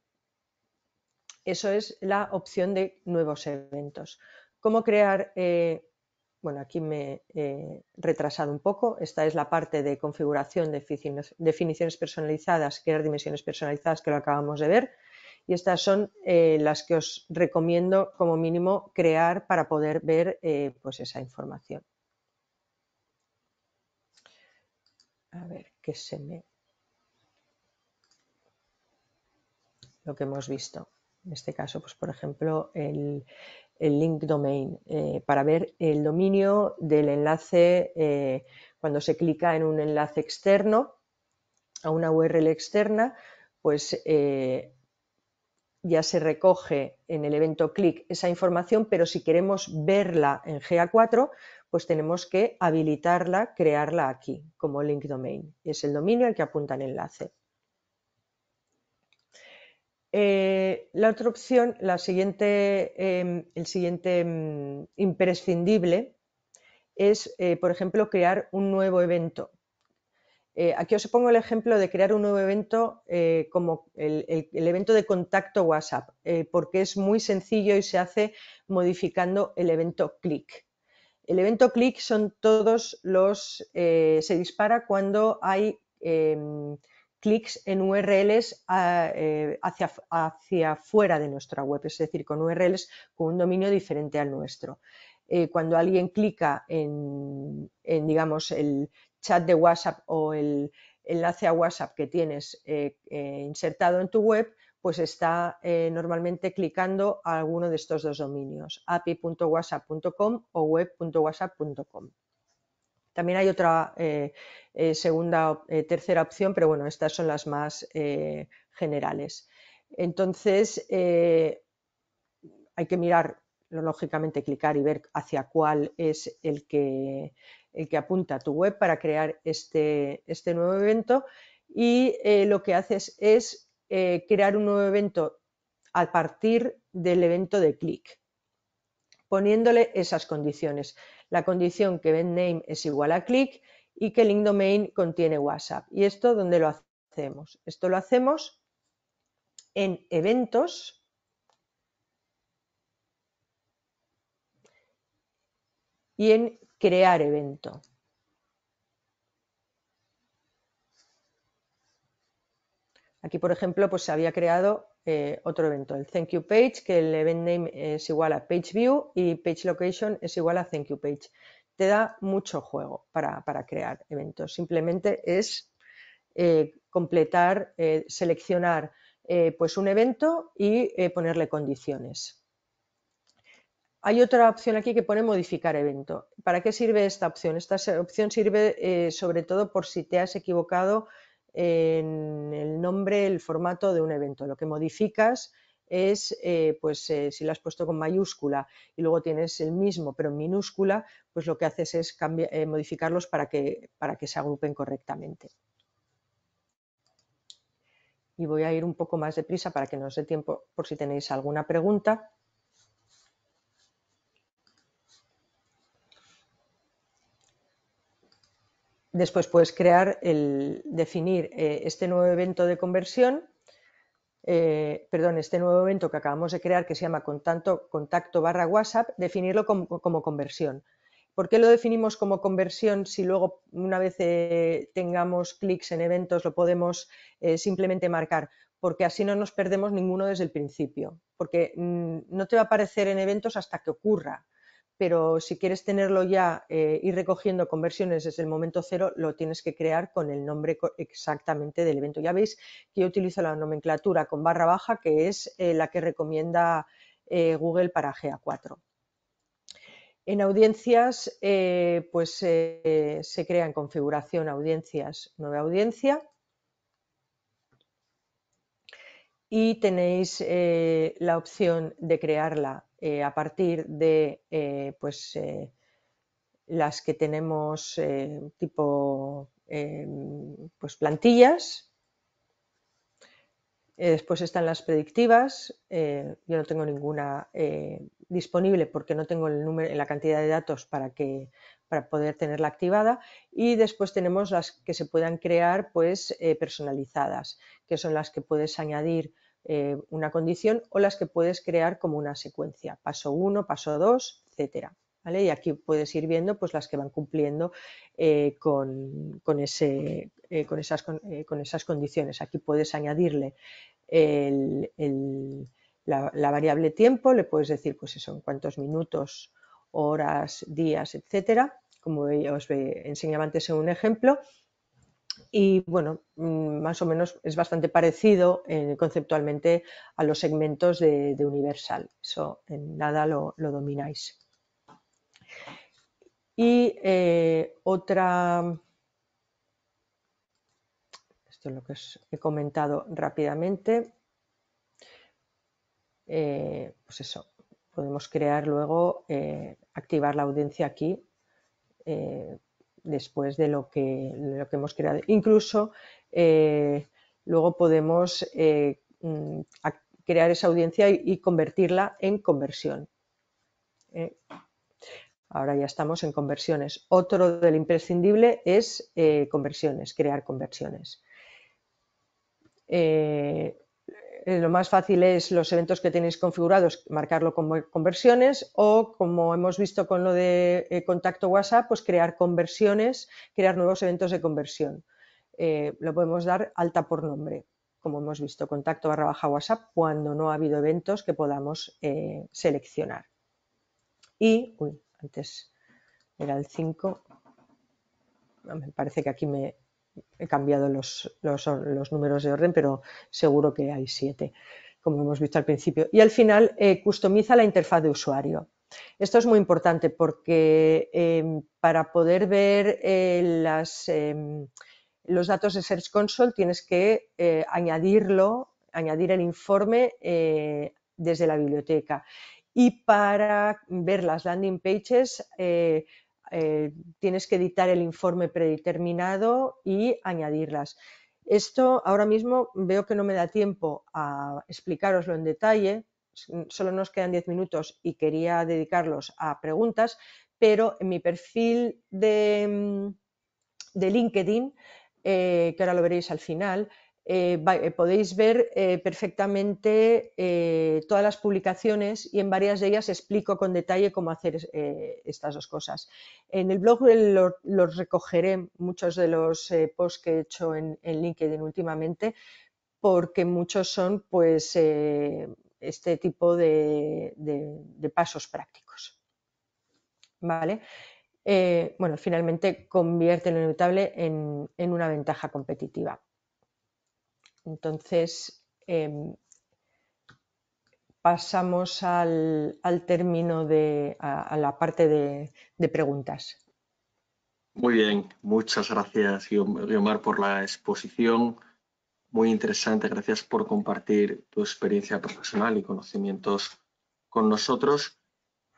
Eso es la opción de nuevos eventos. ¿Cómo crear eh, bueno, aquí me he retrasado un poco. Esta es la parte de configuración de definiciones personalizadas, crear dimensiones personalizadas que lo acabamos de ver. Y estas son eh, las que os recomiendo como mínimo crear para poder ver eh, pues esa información. A ver, qué se me... Lo que hemos visto. En este caso, pues por ejemplo, el, el link domain eh, para ver el dominio del enlace eh, cuando se clica en un enlace externo a una URL externa, pues eh, ya se recoge en el evento clic esa información, pero si queremos verla en GA4, pues tenemos que habilitarla, crearla aquí como link domain. Es el dominio al que apunta el enlace. Eh, la otra opción, em, el siguiente em, imprescindible es, eh, por ejemplo, crear un nuevo evento. Eh, aquí os pongo el ejemplo de crear un nuevo evento como el, evento de contacto WhatsApp, porque es muy sencillo y se hace modificando el evento click. El evento click son todos los, se dispara cuando hay em, clics en URLs ah, eh, hacia, hacia fuera de nuestra web, es decir, con URLs con un dominio diferente al nuestro. Eh, cuando alguien clica en, digamos, el chat de WhatsApp o el enlace a WhatsApp que tienes eh, insertado en tu web, pues está normalmente clicando a alguno de estos dos dominios, api.whatsapp.com o web.whatsapp.com. También hay otra eh, eh, segunda, o eh, tercera opción, pero bueno, estas son las más generales. Entonces, hay que mirar, lógicamente, clicar y ver hacia cuál es el que, apunta a tu web para crear este, este nuevo evento. Y lo que haces es crear un nuevo evento a partir del evento de clic, poniéndole esas condiciones la condición que event name es igual a click y que link domain contiene WhatsApp. ¿Y esto dónde lo hacemos? Esto lo hacemos en eventos. Y en crear evento. Aquí, por ejemplo, pues se había creado eh, otro evento, el thank you page, que el event name es igual a page view y page location es igual a thank you page. Te da mucho juego para, crear eventos. Simplemente es eh, completar, eh, seleccionar pues un evento y ponerle condiciones. Hay otra opción aquí que pone modificar evento. ¿Para qué sirve esta opción? Esta opción sirve sobre todo por si te has equivocado en el nombre, el formato de un evento. Lo que modificas es, eh, pues, eh, si lo has puesto con mayúscula y luego tienes el mismo, pero en minúscula, pues lo que haces es eh, modificarlos para que, para que se agrupen correctamente. Y voy a ir un poco más deprisa para que nos dé tiempo por si tenéis alguna pregunta. Después puedes crear, el, definir eh, este nuevo evento de conversión, eh, perdón, este nuevo evento que acabamos de crear que se llama contacto, contacto barra WhatsApp, definirlo como, conversión. ¿Por qué lo definimos como conversión si luego una vez eh, tengamos clics en eventos lo podemos simplemente marcar? Porque así no nos perdemos ninguno desde el principio, porque mm, no te va a aparecer en eventos hasta que ocurra pero si quieres tenerlo ya eh, y recogiendo conversiones desde el momento cero, lo tienes que crear con el nombre exactamente del evento. Ya veis que yo utilizo la nomenclatura con barra baja, que es eh, la que recomienda eh, Google para GA4. En audiencias, eh, pues se crea en configuración audiencias, nueva audiencia, y tenéis eh, la opción de crearla eh, a partir de eh, pues, las que tenemos tipo pues plantillas. Después están las predictivas. yo no tengo ninguna disponible porque no tengo el número, la cantidad de datos para para poder tenerla activada y después tenemos las que se puedan crear pues personalizadas que son las que puedes añadir eh, una condición o las que puedes crear como una secuencia, paso 1, paso 2, etcétera. Y aquí puedes ir viendo pues, las que van cumpliendo eh, eh, con, esas, condiciones. Aquí puedes añadirle la, variable tiempo, le puedes decir pues cuántos minutos, horas, días, etcétera. Como os enseñaba antes en un ejemplo, y bueno, mm, más o menos es bastante parecido eh, conceptualmente a los segmentos de, Universal. Eso en nada lo, domináis. Y eh, otra, esto es lo que os he comentado rápidamente. Eh, pues eso, podemos crear luego, activar la audiencia aquí después de lo que, lo que hemos creado. Incluso eh, luego podemos eh, mm, crear esa audiencia y, convertirla en conversión. Eh, ahora ya estamos en conversiones. Otro del imprescindible es conversiones, crear conversiones. Eh, lo más fácil es los eventos que tenéis configurados, marcarlo como conversiones o, como hemos visto con lo de eh, contacto WhatsApp, pues crear conversiones, crear nuevos eventos de conversión. Eh, lo podemos dar alta por nombre, como hemos visto, contacto barra baja WhatsApp, cuando no ha habido eventos que podamos seleccionar. Y, uy, antes era el 5, me parece que aquí me, he cambiado los, números de orden, pero seguro que hay siete, como hemos visto al principio. Y al final, eh, customiza la interfaz de usuario. Esto es muy importante porque em, para poder ver eh, em, los datos de Search Console tienes que eh, añadirlo, añadir el informe desde la biblioteca. Y para ver las landing pages eh, tienes que editar el informe predeterminado y añadirlas. Esto ahora mismo veo que no me da tiempo a explicaroslo en detalle, solo nos quedan 10 minutos y quería dedicarlos a preguntas, pero en mi perfil de, mm, LinkedIn, eh, que ahora lo veréis al final, eh, eh, podéis ver eh, perfectamente todas las publicaciones y en varias de ellas explico con detalle cómo hacer estas dos cosas. En el blog los recogeré muchos de los posts que he hecho en, LinkedIn últimamente porque muchos son pues este tipo de, pasos prácticos. ¿Vale? bueno, finalmente convierte lo inevitable en una ventaja competitiva. Entonces, em, pasamos al, término de a, la parte de, preguntas. Muy bien, muchas gracias Guiomar por la exposición. Muy interesante, gracias por compartir tu experiencia profesional y conocimientos con nosotros.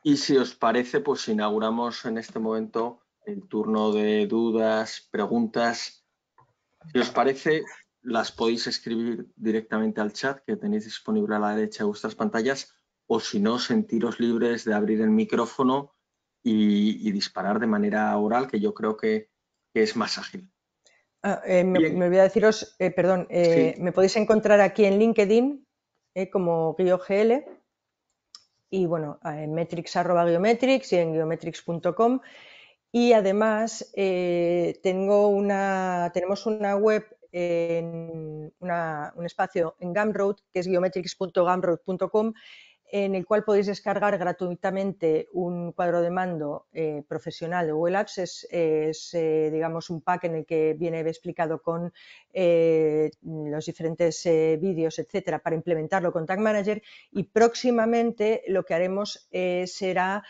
Y si os parece, pues inauguramos en este momento el turno de dudas, preguntas. Si os parece, las podéis escribir directamente al chat que tenéis disponible a la derecha de vuestras pantallas o si no, sentiros libres de abrir el micrófono y, disparar de manera oral, que yo creo que, es más ágil. Ah, eh, me, voy a deciros, eh, perdón, eh, me podéis encontrar aquí en LinkedIn como gl y bueno, en metrics.geometrics y en geometrics.com. Y además tengo una, tenemos una web en un espacio en Gumroad, que es geometrics.gamroad.com, en el cual podéis descargar gratuitamente un cuadro de mando eh, profesional de Google Apps, Es, eh, digamos, un pack en el que viene explicado con eh, los diferentes vídeos, etcétera, para implementarlo con Tag Manager. Y próximamente lo que haremos será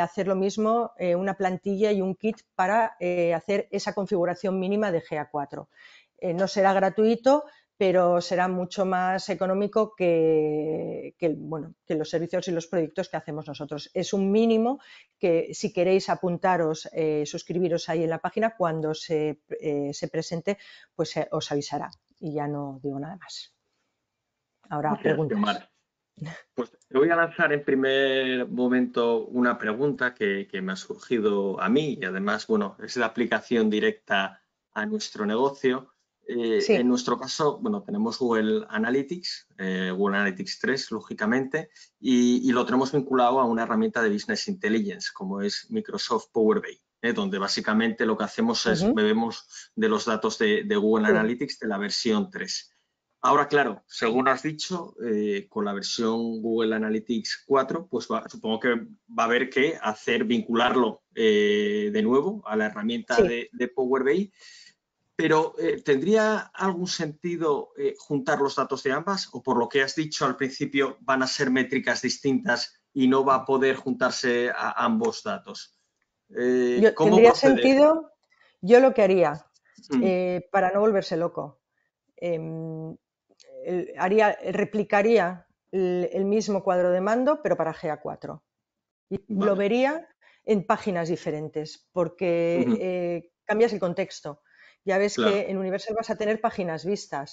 hacer lo mismo, una plantilla y un kit para hacer esa configuración mínima de GA4. Eh, no será gratuito, pero será mucho más económico que, bueno, que los servicios y los proyectos que hacemos nosotros. Es un mínimo que si queréis apuntaros, eh, suscribiros ahí en la página, cuando se, eh, presente, pues os avisará. Y ya no digo nada más. Ahora preguntas. Pues te voy a lanzar en primer momento una pregunta que, que me ha surgido a mí y además, bueno, es la aplicación directa a nuestro negocio. Eh, en nuestro caso, bueno, tenemos Google Analytics, eh, Google Analytics 3, lógicamente, y, lo tenemos vinculado a una herramienta de Business Intelligence, como es Microsoft Power BI, eh, donde básicamente lo que hacemos es bebemos de los datos de, Google Analytics de la versión 3. Ahora, claro, según has dicho, con la versión Google Analytics 4, pues supongo que va a haber que hacer vincularlo de nuevo a la herramienta de, de Power BI pero eh, ¿tendría algún sentido eh, juntar los datos de ambas? ¿O por lo que has dicho al principio van a ser métricas distintas y no va a poder juntarse a ambos datos? Eh, ¿Tendría sentido? Yo lo que haría, mm. para no volverse loco, em, replicaría el, mismo cuadro de mando, pero para GA4. Y lo vería en páginas diferentes, porque cambias el contexto ya ves que en Universal vas a tener páginas vistas,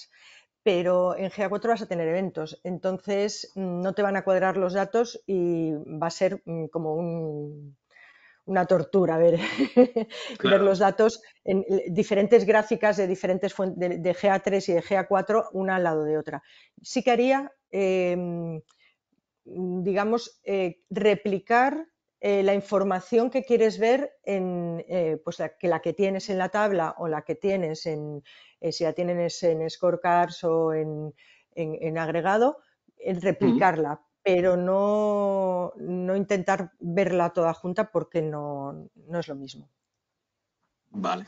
pero en GA4 vas a tener eventos. Entonces mm, no te van a cuadrar los datos y va a ser mm, como una tortura ver, *laughs* los datos en eh, diferentes gráficas de diferentes fuentes, de, GA3 y de GA4, una al lado de otra. Sí que haría, em, mm, digamos, eh, replicar eh, la información que quieres ver, en, eh, pues la que, la que tienes en la tabla o la que tienes en, eh, si la tienes en scorecards o en, en, agregado, replicarla, pero no, no, intentar verla toda junta porque no, no es lo mismo. Vale.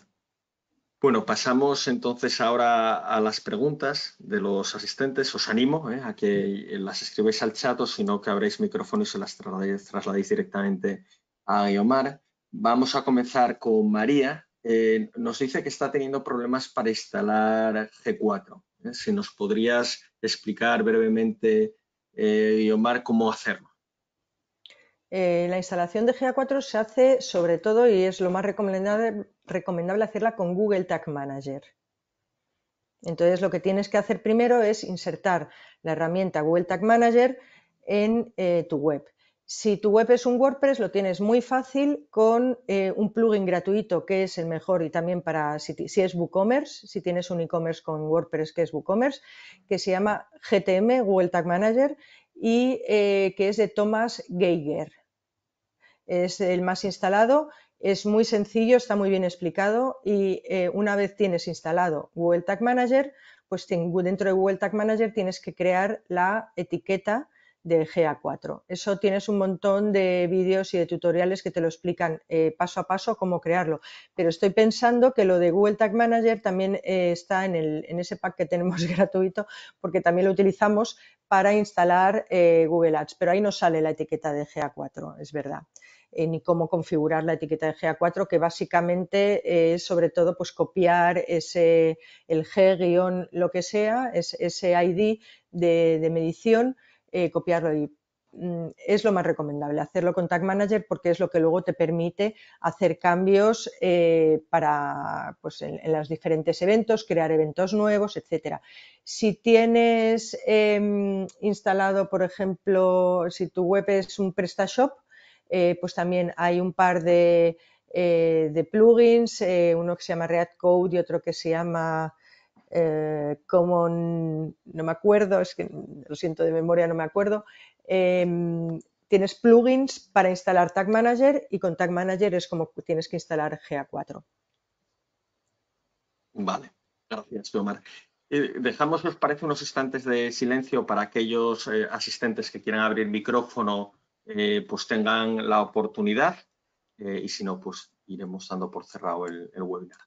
Bueno, pasamos entonces ahora a las preguntas de los asistentes. Os animo eh, a que las escribáis al chat o si no que abréis micrófono y se las trasladéis, directamente a Guiomar. Vamos a comenzar con María. Eh, nos dice que está teniendo problemas para instalar G4. Eh, si nos podrías explicar brevemente, Guiomar, cómo hacerlo. Eh, la instalación de GA4 se hace sobre todo y es lo más recomendable, hacerla con Google Tag Manager. Entonces lo que tienes que hacer primero es insertar la herramienta Google Tag Manager en eh, tu web. Si tu web es un WordPress, lo tienes muy fácil con eh, un plugin gratuito que es el mejor y también para si, si es WooCommerce, si tienes un e-commerce con WordPress que es WooCommerce, que se llama GTM, Google Tag Manager, y eh, que es de Thomas Geiger. Es el más instalado, es muy sencillo, está muy bien explicado y eh, una vez tienes instalado Google Tag Manager, pues dentro de Google Tag Manager tienes que crear la etiqueta de GA4. Eso tienes un montón de vídeos y de tutoriales que te lo explican eh, paso a paso cómo crearlo. Pero estoy pensando que lo de Google Tag Manager también eh, está en, ese pack que tenemos *laughs* gratuito porque también lo utilizamos para instalar eh, Google Ads. Pero ahí no sale la etiqueta de GA4, es verdad. ni cómo configurar la etiqueta de GA4, que básicamente es sobre todo pues copiar ese, el G lo que sea, ese ID de, de medición eh, copiarlo y mm, es lo más recomendable hacerlo con Tag Manager porque es lo que luego te permite hacer cambios eh, para pues en, los diferentes eventos, crear eventos nuevos, etcétera. Si tienes em, instalado, por ejemplo, si tu web es un PrestaShop, eh, pues también hay un par de, de plugins, uno que se llama React Code y otro que se llama eh, como no me acuerdo, es que lo siento de memoria, no me acuerdo, em, tienes plugins para instalar Tag Manager y con Tag Manager es como tienes que instalar GA4. Vale, gracias, Omar. Eh, dejamos, nos parece, unos instantes de silencio para aquellos eh, asistentes que quieran abrir micrófono, pues tengan la oportunidad y si no, pues iremos dando por cerrado el webinar.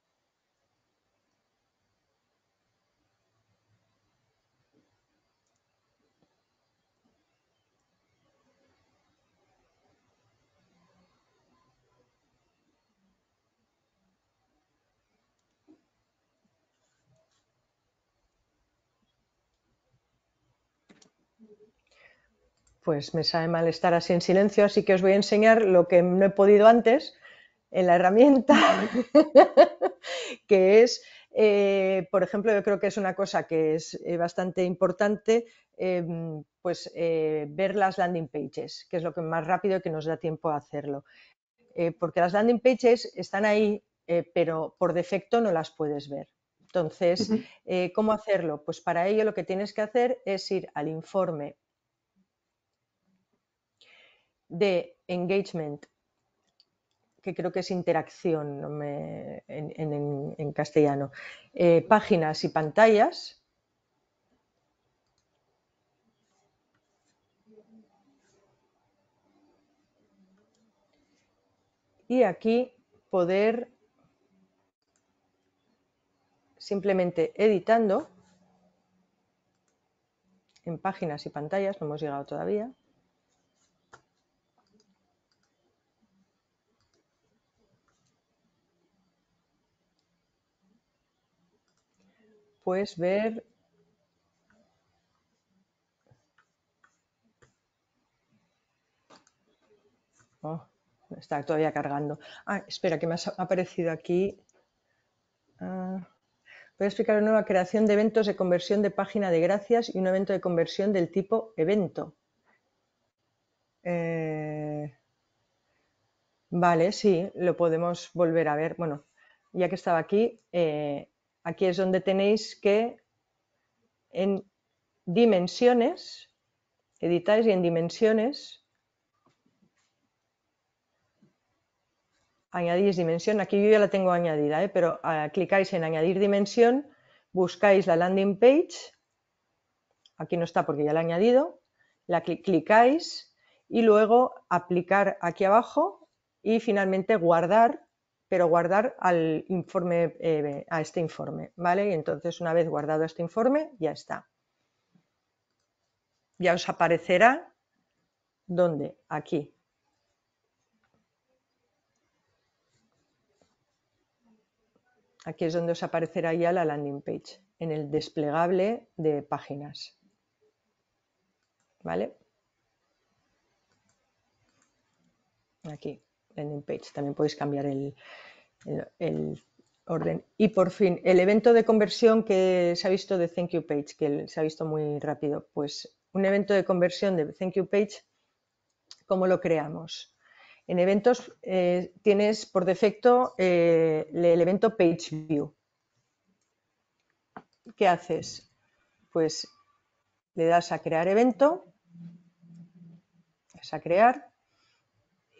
pues me sabe mal estar así en silencio, así que os voy a enseñar lo que no he podido antes en la herramienta, *laughs* que es, eh, por ejemplo, yo creo que es una cosa que es eh, bastante importante, em, pues eh, ver las landing pages, que es lo que más rápido que nos da tiempo a hacerlo. porque las landing pages están ahí, pero por defecto no las puedes ver. Entonces, ¿cómo hacerlo? Pues para ello lo que tienes que hacer es ir al informe de engagement, que creo que es interacción en, castellano, eh, páginas y pantallas. Y aquí poder simplemente editando en páginas y pantallas, no hemos llegado todavía, ...puedes ver oh, está todavía cargando. Ah, espera, que me ha aparecido aquí. Ah, voy a explicar una nueva creación de eventos de conversión de página de gracias y un evento de conversión del tipo evento. Eh, vale, sí, lo podemos volver a ver. Bueno, ya que estaba aquí, eh, Aquí es donde tenéis que en dimensiones, editáis y en dimensiones, añadís dimensión, aquí yo ya la tengo añadida, ¿eh? pero ah, clicáis en añadir dimensión, buscáis la landing page, aquí no está porque ya la he añadido, la clicáis y luego aplicar aquí abajo y finalmente guardar pero guardar al informe, eh, a este informe, ¿vale? Y entonces una vez guardado este informe, ya está. Ya os aparecerá, ¿dónde? Aquí. Aquí es donde os aparecerá ya la landing page, en el desplegable de páginas. ¿Vale? Aquí en page. También podéis cambiar el, orden. Y por fin, el evento de conversión que se ha visto de Thank You Page, que se ha visto muy rápido. Pues un evento de conversión de Thank You Page, ¿cómo lo creamos? En eventos eh, tienes por defecto eh, el evento Page View. ¿Qué haces? Pues le das a crear evento, vas a crear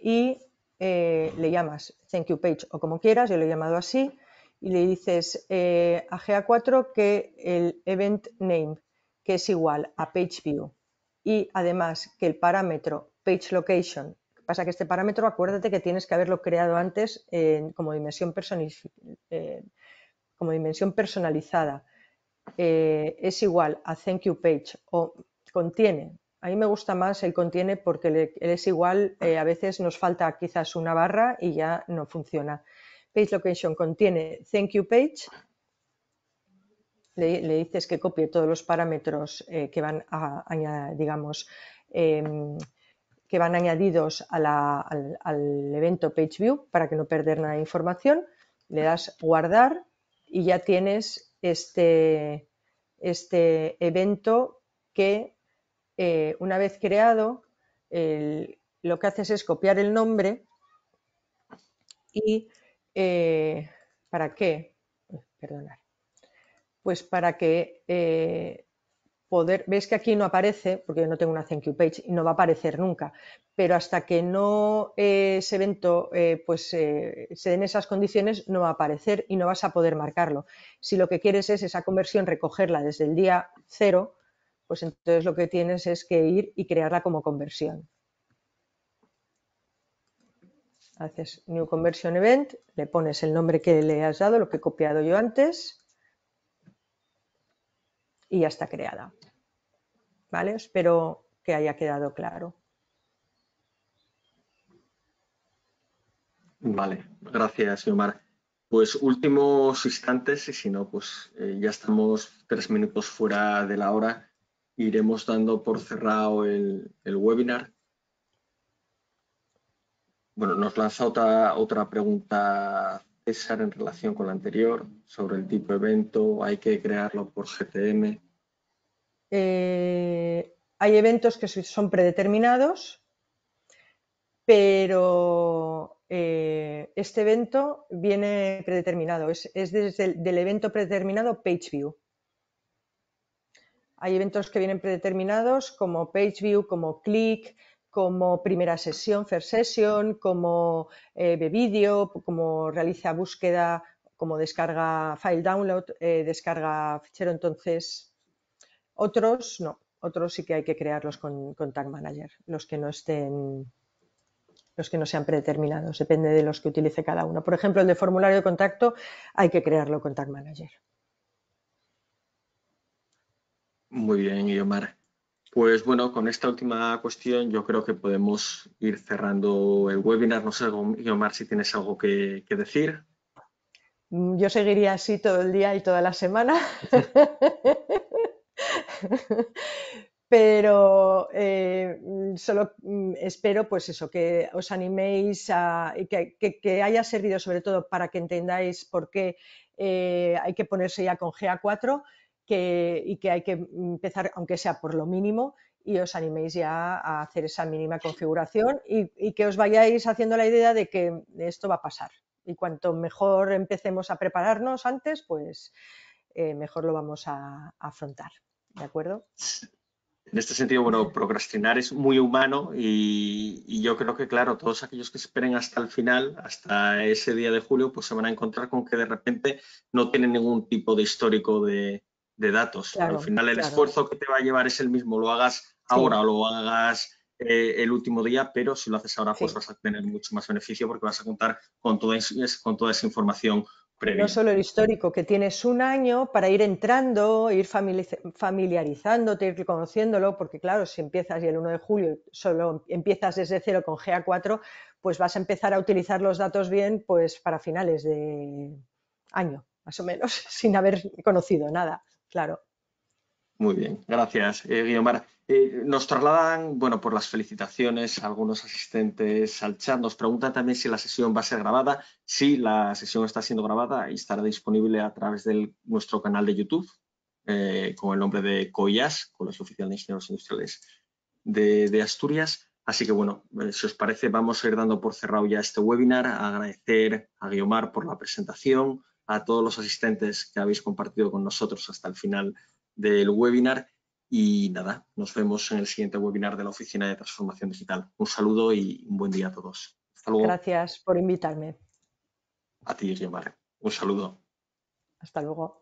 y eh, le llamas thank you page o como quieras, yo lo he llamado así, y le dices eh, a GA4 que el event name, que es igual a page view, y además que el parámetro page location, pasa que este parámetro acuérdate que tienes que haberlo creado antes como, dimensión eh, como dimensión personalizada, es igual a thank you page o contiene a mí me gusta más el contiene porque él es igual, eh, a veces nos falta quizás una barra y ya no funciona. Page Location contiene Thank You Page. Le, dices que copie todos los parámetros eh, que van a, digamos, em, que van añadidos al, evento evento view para que no perder nada de información. Le das guardar y ya tienes este, este evento que eh, una vez creado, lo que haces es copiar el nombre y eh, ¿para qué? Perdonar. Pues para que eh, poder, veis que aquí no aparece, porque yo no tengo una thank you page y no va a aparecer nunca, pero hasta que no ese evento pues se den esas condiciones no va a aparecer y no vas a poder marcarlo. Si lo que quieres es esa conversión recogerla desde el día cero, pues entonces lo que tienes es que ir y crearla como conversión. Haces New Conversion Event, le pones el nombre que le has dado, lo que he copiado yo antes, y ya está creada. ¿Vale? Espero que haya quedado claro. Vale, gracias, Omar. Pues últimos instantes y si no, pues eh, ya estamos tres minutos fuera de la hora iremos dando por cerrado el, webinar. Bueno, nos lanza otra, otra pregunta César en relación con la anterior, sobre el tipo de evento, hay que crearlo por GTM. Eh, hay eventos que son predeterminados, pero eh, este evento viene predeterminado, es, desde del evento predeterminado PageView. Hay eventos que vienen predeterminados como page view, como click, como primera sesión, first session, como eh, video, como realiza búsqueda, como descarga file download, eh, descarga fichero. Entonces, otros no, otros sí que hay que crearlos con, con Tag Manager, los que no estén los que no sean predeterminados, depende de los que utilice cada uno. Por ejemplo, el de formulario de contacto hay que crearlo con Tag Manager. Muy bien, Iomar. Pues bueno, con esta última cuestión yo creo que podemos ir cerrando el webinar. No sé, Iomar, si tienes algo que, decir. Mm, yo seguiría así todo el día y toda la semana. *laughs* pero eh, mm, solo mm, espero pues eso, que os animéis a, que, haya servido sobre todo para que entendáis por qué eh, hay que ponerse ya con GA4 que, y que hay que empezar, aunque sea por lo mínimo, y os animéis ya a hacer esa mínima configuración y, que os vayáis haciendo la idea de que esto va a pasar. Y cuanto mejor empecemos a prepararnos antes, pues eh, mejor lo vamos a, afrontar. ¿De acuerdo? En este sentido, bueno, procrastinar es muy humano y, yo creo que, claro, todos aquellos que esperen hasta el final, hasta ese día de julio, pues se van a encontrar con que de repente no tienen ningún tipo de histórico de, de datos. Al final el esfuerzo que te va a llevar es el mismo, lo hagas ahora o lo hagas eh, el último día, pero si lo haces ahora pues vas a tener mucho más beneficio porque vas a contar con toda, con toda esa información Previa. No solo el histórico, que tienes un año para ir entrando, ir familiarizándote, ir conociéndolo, porque claro, si empiezas y el 1 de julio solo empiezas desde cero con GA4, pues vas a empezar a utilizar los datos bien pues para finales de año, más o menos, *laughs* sin haber conocido nada claro. Muy bien, gracias, eh, eh, nos trasladan, bueno, por las felicitaciones a algunos asistentes al chat. Nos preguntan también si la sesión va a ser grabada. Sí, la sesión está siendo grabada y estará disponible a través de nuestro canal de YouTube eh, con el nombre de COIAS, los Oficiales de Ingenieros Industriales de, Asturias. Así que, bueno, si os parece, vamos a ir dando por cerrado ya este webinar. Agradecer a Guiomar por la presentación, a todos los asistentes que habéis compartido con nosotros hasta el final del webinar y nada, nos vemos en el siguiente webinar de la Oficina de Transformación Digital. Un saludo y un buen día a todos. Hasta luego. Gracias por invitarme. A ti, Guillermo. Un saludo. Hasta luego.